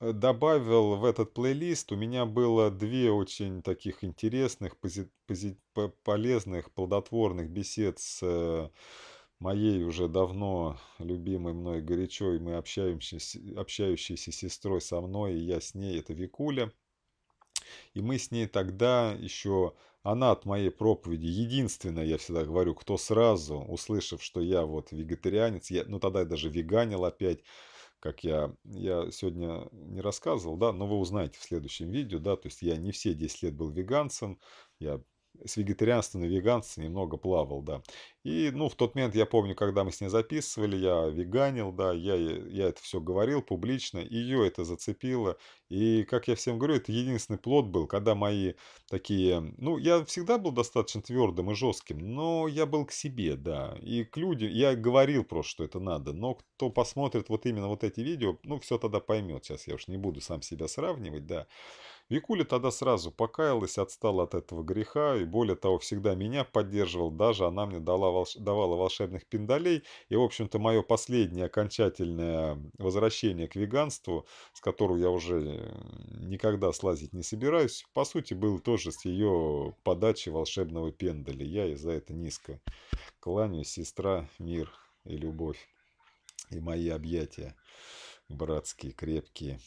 Э, добавил в этот плейлист. У меня было две очень таких интересных, пози- пози- полезных, плодотворных бесед с э, моей уже давно любимой мной горячо, мы общаемся, общающейся сестрой со мной, и я с ней, это Викуля. И мы с ней тогда еще, она от моей проповеди, единственная, я всегда говорю, кто сразу, услышав, что я вот вегетарианец, я, ну тогда я даже веганил опять, как я, я сегодня не рассказывал, да, но вы узнаете в следующем видео, да, то есть я не все 10 лет был веганцем, я с вегетарианства на веганство немного плавал, да. И, ну, в тот момент, я помню, когда мы с ней записывали, я веганил, да, я, я это все говорил публично, ее это зацепило. И, как я всем говорю, это единственный плод был, когда мои такие... Ну, я всегда был достаточно твердым и жестким, но я был к себе, да, и к людям. Я говорил просто, что это надо, но кто посмотрит вот именно вот эти видео, ну, все тогда поймет. Сейчас я уж не буду сам себя сравнивать, да. Викуля тогда сразу покаялась, отстала от этого греха и, более того, всегда меня поддерживал, даже она мне дала волш... давала волшебных пиндалей. И, в общем-то, мое последнее окончательное возвращение к веганству, с которого я уже никогда слазить не собираюсь, по сути, был тоже с ее подачи волшебного пендаля. Я из за это низко кланяюсь, сестра, мир и любовь, и мои объятия братские, крепкие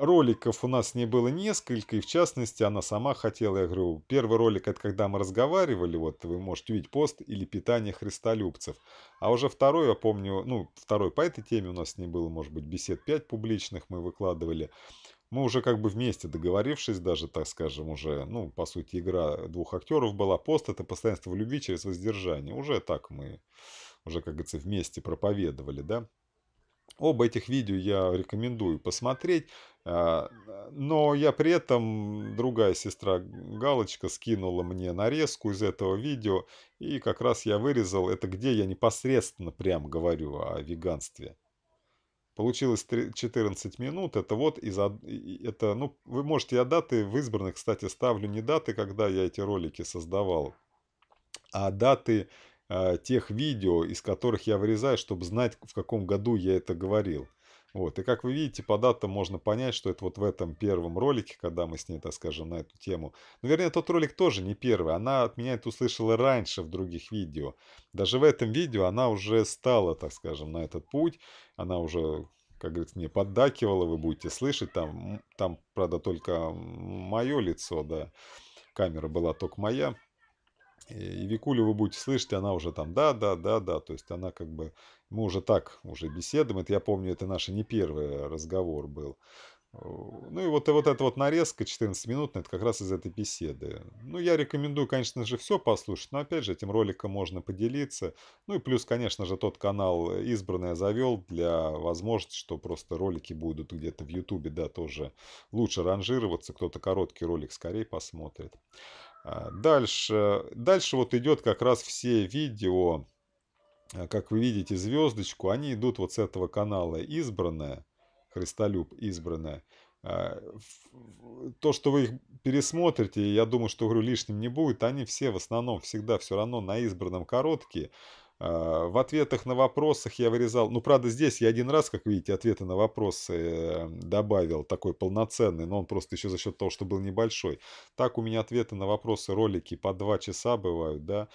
роликов у нас не было несколько, и в частности она сама хотела, я говорю, первый ролик это когда мы разговаривали, вот вы можете увидеть пост или питание христолюбцев, а уже второй, я помню, ну второй по этой теме у нас не было, может быть, бесед 5 публичных мы выкладывали, мы уже как бы вместе договорившись, даже, так скажем, уже, ну, по сути, игра двух актеров была. Пост – это постоянство в любви через воздержание. Уже так мы, уже, как говорится, вместе проповедовали, да. Оба этих видео я рекомендую посмотреть. А, но я при этом, другая сестра Галочка скинула мне нарезку из этого видео, и как раз я вырезал это, где я непосредственно прям говорю о веганстве. Получилось 14 минут, это вот из, это, ну, вы можете, я даты в избранных, кстати, ставлю не даты, когда я эти ролики создавал, а даты а, тех видео, из которых я вырезаю, чтобы знать, в каком году я это говорил. Вот, и как вы видите, по датам можно понять, что это вот в этом первом ролике, когда мы с ней, так скажем, на эту тему. Но ну, вернее, тот ролик тоже не первый, она от меня это услышала раньше в других видео. Даже в этом видео она уже стала, так скажем, на этот путь, она уже, как говорится, мне поддакивала, вы будете слышать, там, там правда, только мое лицо, да, камера была только моя. И Викулю вы будете слышать, она уже там да, да, да, да. То есть она как бы... Мы уже так уже беседуем. Это я помню, это наш не первый разговор был. Ну и вот, и вот эта вот нарезка 14 минут, ну, это как раз из этой беседы. Ну, я рекомендую, конечно же, все послушать, но опять же, этим роликом можно поделиться. Ну и плюс, конечно же, тот канал э, Избранное завел для возможности, что просто ролики будут где-то в Ютубе, да, тоже лучше ранжироваться, кто-то короткий ролик скорее посмотрит. А, дальше, дальше вот идет как раз все видео, а, как вы видите, звездочку, они идут вот с этого канала «Избранное», «Христолюб избранное». А, то, что вы их пересмотрите, я думаю, что, говорю, лишним не будет, они все в основном всегда все равно на избранном короткие. А, в ответах на вопросах я вырезал, ну, правда, здесь я один раз, как видите, ответы на вопросы э, добавил, такой полноценный, но он просто еще за счет того, что был небольшой. Так у меня ответы на вопросы, ролики по два часа бывают, да,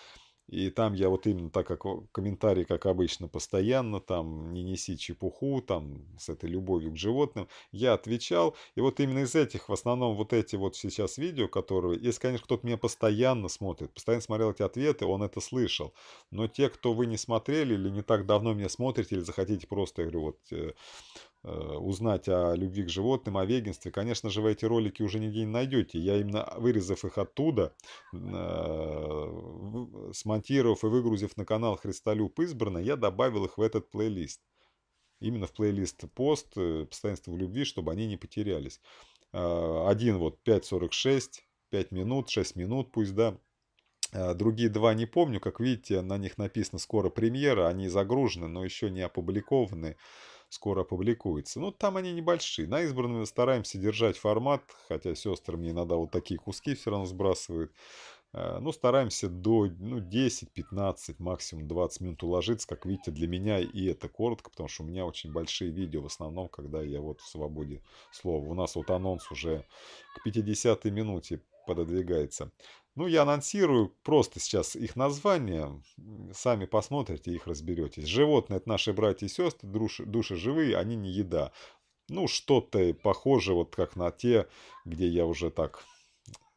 и там я вот именно так как комментарий, как обычно, постоянно, там, не неси чепуху, там, с этой любовью к животным, я отвечал. И вот именно из этих, в основном, вот эти вот сейчас видео, которые, если, конечно, кто-то меня постоянно смотрит, постоянно смотрел эти ответы, он это слышал. Но те, кто вы не смотрели или не так давно меня смотрите, или захотите просто, я говорю, вот, э, Э, узнать о любви к животным, о веганстве. Конечно же, вы эти ролики уже нигде не найдете. Я именно а, вырезав их оттуда, э, смонтировав и выгрузив на канал Христолюб Избранно, я добавил их в этот плейлист. Именно в плейлист пост э, «Постоянство в любви», чтобы они не потерялись. А, один вот 5.46, 5 минут, 6 минут пусть, да, а, Другие два не помню, как видите, на них написано скоро премьера, они загружены, но еще не опубликованы скоро опубликуется. Но ну, там они небольшие. На избранными стараемся держать формат, хотя сестры мне иногда вот такие куски все равно сбрасывают. А, ну, стараемся до ну, 10-15, максимум 20 минут уложиться. Как видите, для меня и это коротко, потому что у меня очень большие видео, в основном, когда я вот в свободе слова. У нас вот анонс уже к 50 минуте пододвигается. Ну, я анонсирую просто сейчас их название. Сами посмотрите, их разберетесь. Животные – это наши братья и сестры, души, души живые, они не еда. Ну, что-то похоже вот как на те, где я уже так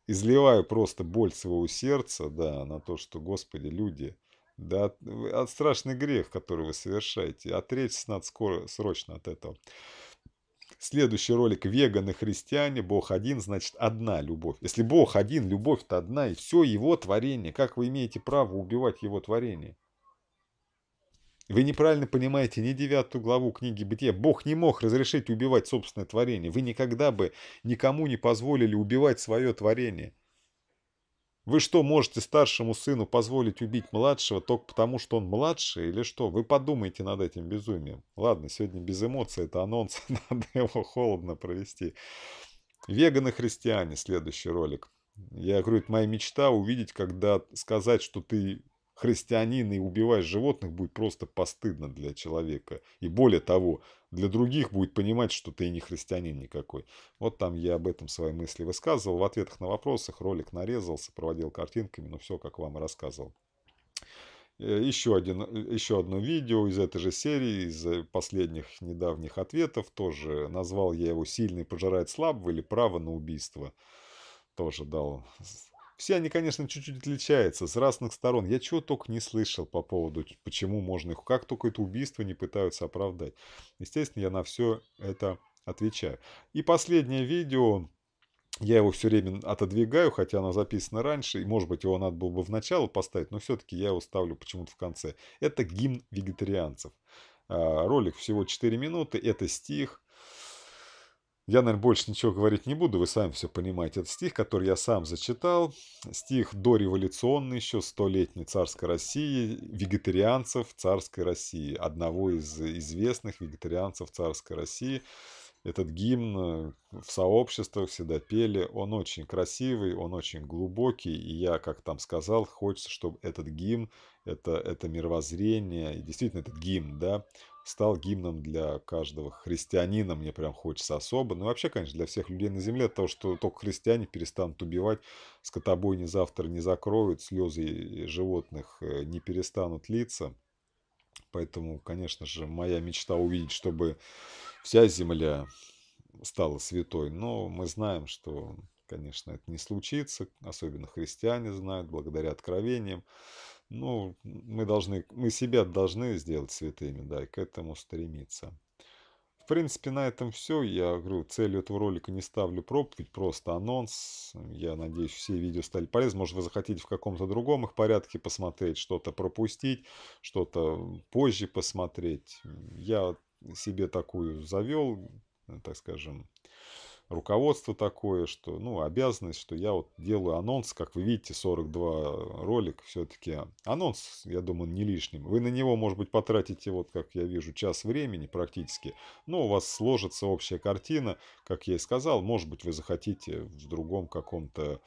изливаю просто боль своего сердца, да, на то, что, Господи, люди, да, от, от страшный грех, который вы совершаете, отречься надо скоро, срочно от этого. Следующий ролик «Веганы, христиане, Бог один, значит одна любовь». Если Бог один, любовь-то одна, и все его творение. Как вы имеете право убивать его творение? Вы неправильно понимаете не девятую главу книги Бытия. Бог не мог разрешить убивать собственное творение. Вы никогда бы никому не позволили убивать свое творение. Вы что, можете старшему сыну позволить убить младшего только потому, что он младший или что? Вы подумайте над этим безумием. Ладно, сегодня без эмоций, это анонс, надо его холодно провести. Веганы христиане, следующий ролик. Я говорю, это моя мечта увидеть, когда сказать, что ты христианин и убиваешь животных будет просто постыдно для человека. И более того, для других будет понимать, что ты и не христианин никакой. Вот там я об этом свои мысли высказывал. В ответах на вопросах ролик нарезался, проводил картинками, но все, как вам и рассказывал. Э, еще, один, э, еще одно видео из этой же серии, из э, последних недавних ответов тоже. Назвал я его «Сильный пожирает слабого» или «Право на убийство». Тоже дал все они, конечно, чуть-чуть отличаются, с разных сторон. Я чего только не слышал по поводу, почему можно их... Как только это убийство не пытаются оправдать. Естественно, я на все это отвечаю. И последнее видео, я его все время отодвигаю, хотя оно записано раньше, и, может быть, его надо было бы в начало поставить, но все-таки я его ставлю почему-то в конце. Это гимн вегетарианцев. А, ролик всего 4 минуты, это стих, я, наверное, больше ничего говорить не буду, вы сами все понимаете. Это стих, который я сам зачитал. Стих дореволюционный еще, столетний царской России, вегетарианцев царской России, одного из известных вегетарианцев царской России – этот гимн э, в сообществах всегда пели. Он очень красивый, он очень глубокий. И я, как там сказал, хочется, чтобы этот гимн, это, это мировоззрение, и действительно этот гимн, да, стал гимном для каждого христианина, мне прям хочется особо. Ну, вообще, конечно, для всех людей на земле, то, что только христиане перестанут убивать, скотобойни завтра не закроют, слезы животных э, не перестанут литься – Поэтому, конечно же, моя мечта увидеть, чтобы вся земля стала святой. Но мы знаем, что, конечно, это не случится. Особенно христиане знают, благодаря откровениям. Ну, мы должны, мы себя должны сделать святыми, да, и к этому стремиться принципе, на этом все. Я говорю, целью этого ролика не ставлю проповедь, просто анонс. Я надеюсь, все видео стали полезны. Может, вы захотите в каком-то другом их порядке посмотреть, что-то пропустить, что-то позже посмотреть. Я себе такую завел, так скажем, руководство такое, что, ну, обязанность, что я вот делаю анонс, как вы видите, 42 ролик все-таки. Анонс, я думаю, не лишним. Вы на него, может быть, потратите, вот как я вижу, час времени практически, но у вас сложится общая картина, как я и сказал, может быть, вы захотите в другом каком-то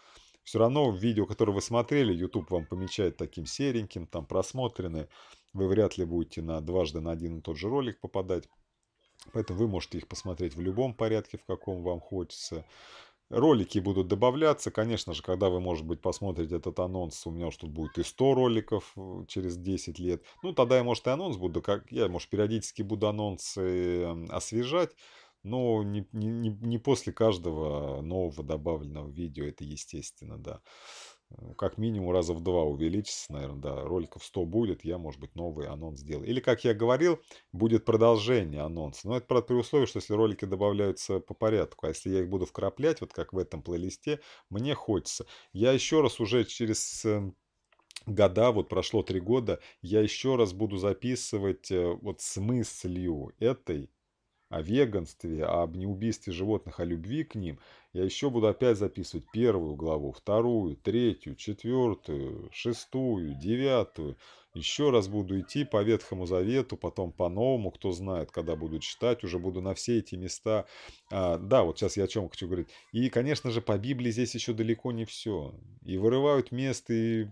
все равно видео, которое вы смотрели, YouTube вам помечает таким сереньким, там просмотренное. Вы вряд ли будете на дважды на один и тот же ролик попадать. Поэтому вы можете их посмотреть в любом порядке, в каком вам хочется. Ролики будут добавляться. Конечно же, когда вы, может быть, посмотрите этот анонс, у меня уж тут будет и 100 роликов э, через 10 лет. Ну, тогда я, может, и анонс буду, как я, может, периодически буду анонсы эм, освежать. Но не, не, не после каждого нового добавленного видео, это естественно, да. Ну, как минимум раза в два увеличится, наверное, да, роликов 100 будет, я, может быть, новый анонс сделаю. Или, как я говорил, будет продолжение анонса. Но это, правда, при условии, что если ролики добавляются по порядку, а если я их буду вкраплять, вот как в этом плейлисте, мне хочется. Я еще раз уже через эм, года, вот прошло три года, я еще раз буду записывать э, вот с мыслью этой о веганстве, об неубийстве животных, о любви к ним, я еще буду опять записывать первую главу, вторую, третью, четвертую, шестую, девятую. Еще раз буду идти по Ветхому Завету, потом по Новому, кто знает, когда буду читать, уже буду на все эти места. А, да, вот сейчас я о чем хочу говорить. И, конечно же, по Библии здесь еще далеко не все. И вырывают место, и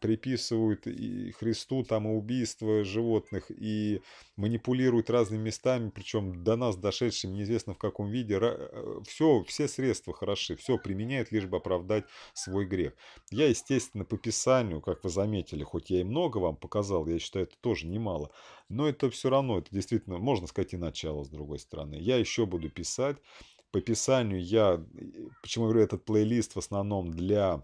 приписывают и Христу там и убийство животных, и манипулируют разными местами, причем до нас дошедшим неизвестно в каком виде. Э, все, все средства хороши, все применяют, лишь бы оправдать свой грех. Я, естественно, по Писанию, как вы заметили, хоть я и много вам показал, я считаю, это тоже немало. Но это все равно, это действительно, можно сказать, и начало, с другой стороны. Я еще буду писать. По писанию я, почему я говорю, этот плейлист в основном для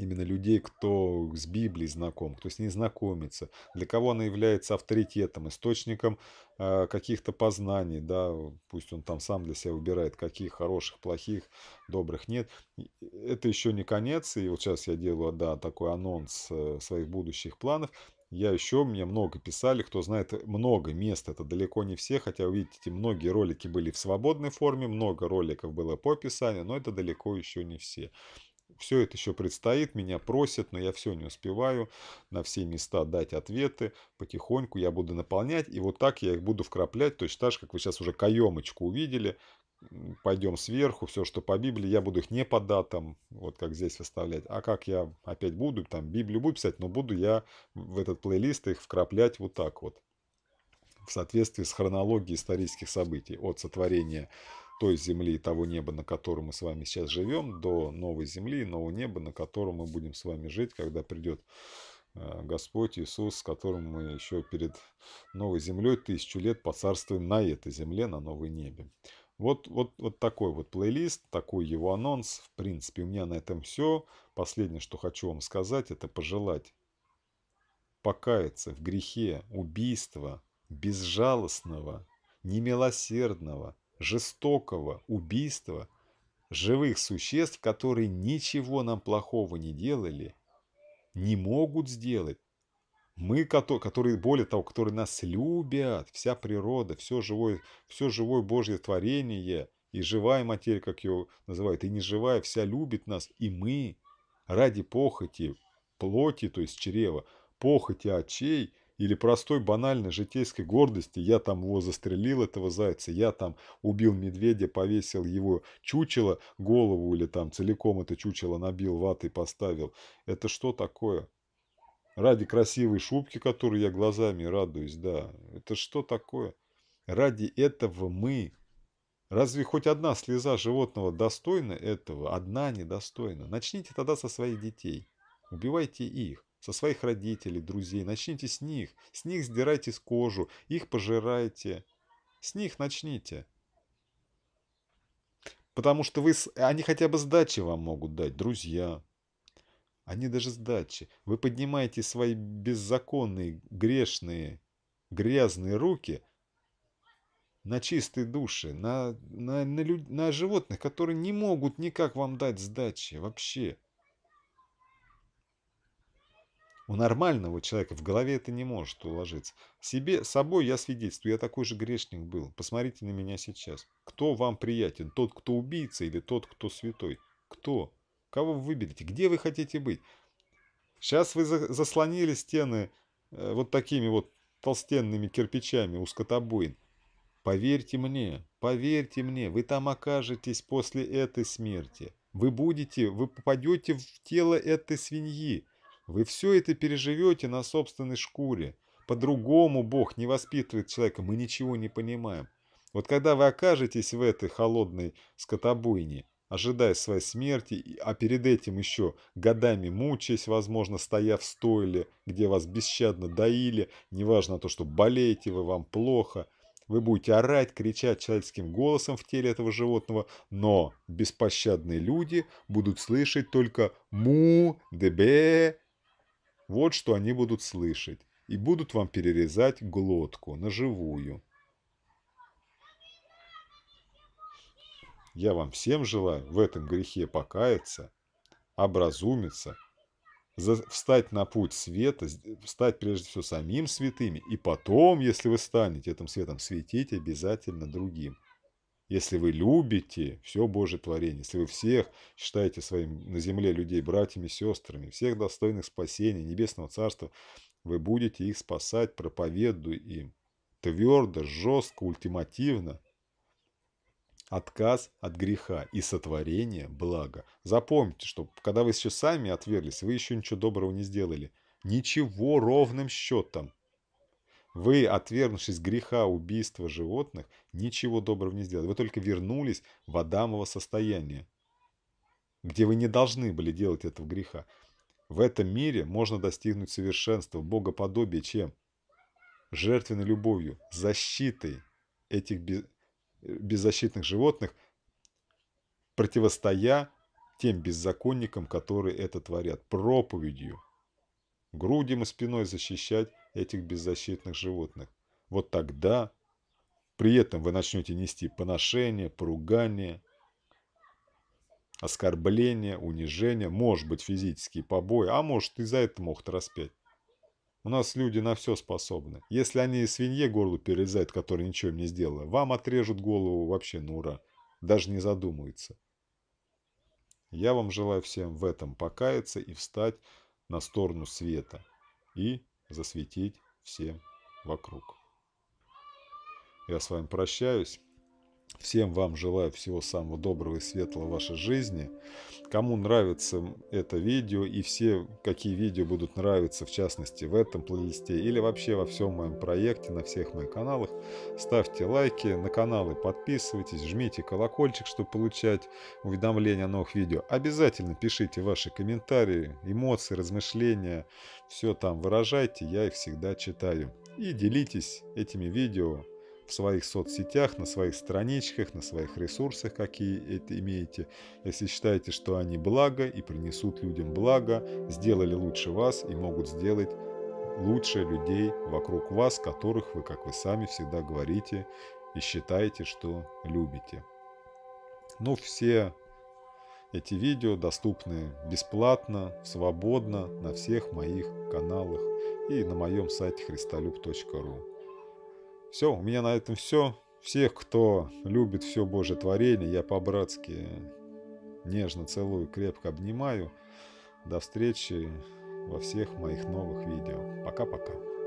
именно людей, кто с Библией знаком, кто с ней знакомится, для кого она является авторитетом, источником э, каких-то познаний, да, пусть он там сам для себя выбирает, какие хороших, плохих, добрых нет. Это еще не конец, и вот сейчас я делаю, да, такой анонс э, своих будущих планов. Я еще, мне много писали, кто знает, много мест, это далеко не все, хотя, вы видите, многие ролики были в свободной форме, много роликов было по описанию, но это далеко еще не все все это еще предстоит, меня просят, но я все не успеваю на все места дать ответы. Потихоньку я буду наполнять, и вот так я их буду вкраплять, точно так же, как вы сейчас уже каемочку увидели, пойдем сверху, все, что по Библии, я буду их не по датам, вот как здесь выставлять, а как я опять буду, там, Библию буду писать, но буду я в этот плейлист их вкраплять вот так вот, в соответствии с хронологией исторических событий от сотворения той земли и того неба, на котором мы с вами сейчас живем, до новой земли и нового неба, на котором мы будем с вами жить, когда придет э, Господь Иисус, с которым мы еще перед новой землей тысячу лет поцарствуем на этой земле, на новой небе. Вот, вот, вот такой вот плейлист, такой его анонс. В принципе, у меня на этом все. Последнее, что хочу вам сказать, это пожелать покаяться в грехе убийства безжалостного, немилосердного, жестокого убийства живых существ, которые ничего нам плохого не делали, не могут сделать. Мы, которые, более того, которые нас любят, вся природа, все живое, все живое Божье творение, и живая материя, как ее называют, и неживая, вся любит нас, и мы ради похоти плоти, то есть чрева, похоти очей, или простой банальной житейской гордости «я там его застрелил, этого зайца, я там убил медведя, повесил его чучело, голову или там целиком это чучело набил ватой, поставил». Это что такое? Ради красивой шубки, которую я глазами радуюсь, да. Это что такое? Ради этого мы. Разве хоть одна слеза животного достойна этого? Одна недостойна. Начните тогда со своих детей. Убивайте их со своих родителей, друзей. Начните с них. С них сдирайте с кожу, их пожирайте. С них начните. Потому что вы, они хотя бы сдачи вам могут дать, друзья. Они даже сдачи. Вы поднимаете свои беззаконные, грешные, грязные руки на чистые души, на, на, на, люд, на животных, которые не могут никак вам дать сдачи вообще. У нормального человека в голове это не может уложиться. Себе, собой я свидетельствую, я такой же грешник был. Посмотрите на меня сейчас. Кто вам приятен? Тот, кто убийца или тот, кто святой? Кто? Кого вы выберете? Где вы хотите быть? Сейчас вы заслонили стены э, вот такими вот толстенными кирпичами у скотобоин. Поверьте мне, поверьте мне, вы там окажетесь после этой смерти. Вы будете, вы попадете в тело этой свиньи. Вы все это переживете на собственной шкуре. По-другому Бог не воспитывает человека, мы ничего не понимаем. Вот когда вы окажетесь в этой холодной скотобойне, ожидая своей смерти, а перед этим еще годами мучаясь, возможно, стоя в стойле, где вас бесщадно доили, неважно то, что болеете вы, вам плохо, вы будете орать, кричать человеческим голосом в теле этого животного, но беспощадные люди будут слышать только «му», «дебе», вот что они будут слышать. И будут вам перерезать глотку на живую. Я вам всем желаю в этом грехе покаяться, образумиться, встать на путь света, стать прежде всего самим святыми, и потом, если вы станете этим светом, светить обязательно другим – если вы любите все Божье творение, если вы всех считаете своим на земле людей братьями, сестрами, всех достойных спасения, небесного царства, вы будете их спасать, проповедуя им твердо, жестко, ультимативно отказ от греха и сотворение блага. Запомните, что когда вы еще сами отверглись, вы еще ничего доброго не сделали. Ничего ровным счетом. Вы, отвергнувшись греха убийства животных, ничего доброго не сделали. Вы только вернулись в Адамово состояние, где вы не должны были делать этого греха. В этом мире можно достигнуть совершенства, богоподобия чем? Жертвенной любовью, защитой этих беззащитных животных, противостоя тем беззаконникам, которые это творят, проповедью, грудью и спиной защищать этих беззащитных животных. Вот тогда при этом вы начнете нести поношение, поругание, оскорбление, унижение, может быть физические побои, а может и за это могут распять. У нас люди на все способны. Если они свинье горло перерезают, которая ничего не сделала, вам отрежут голову вообще на ура. Даже не задумывается. Я вам желаю всем в этом покаяться и встать на сторону света. И засветить всем вокруг. Я с вами прощаюсь. Всем вам желаю всего самого доброго и светлого в вашей жизни. Кому нравится это видео и все, какие видео будут нравиться, в частности, в этом плейлисте или вообще во всем моем проекте, на всех моих каналах, ставьте лайки, на каналы подписывайтесь, жмите колокольчик, чтобы получать уведомления о новых видео. Обязательно пишите ваши комментарии, эмоции, размышления, все там выражайте, я их всегда читаю. И делитесь этими видео в своих соцсетях, на своих страничках, на своих ресурсах, какие это имеете. Если считаете, что они благо и принесут людям благо, сделали лучше вас и могут сделать лучше людей вокруг вас, которых вы, как вы сами всегда говорите и считаете, что любите. Ну, все эти видео доступны бесплатно, свободно на всех моих каналах и на моем сайте христолюб.ру. Все, у меня на этом все. Всех, кто любит все Божье творение, я по-братски нежно целую, крепко обнимаю. До встречи во всех моих новых видео. Пока-пока.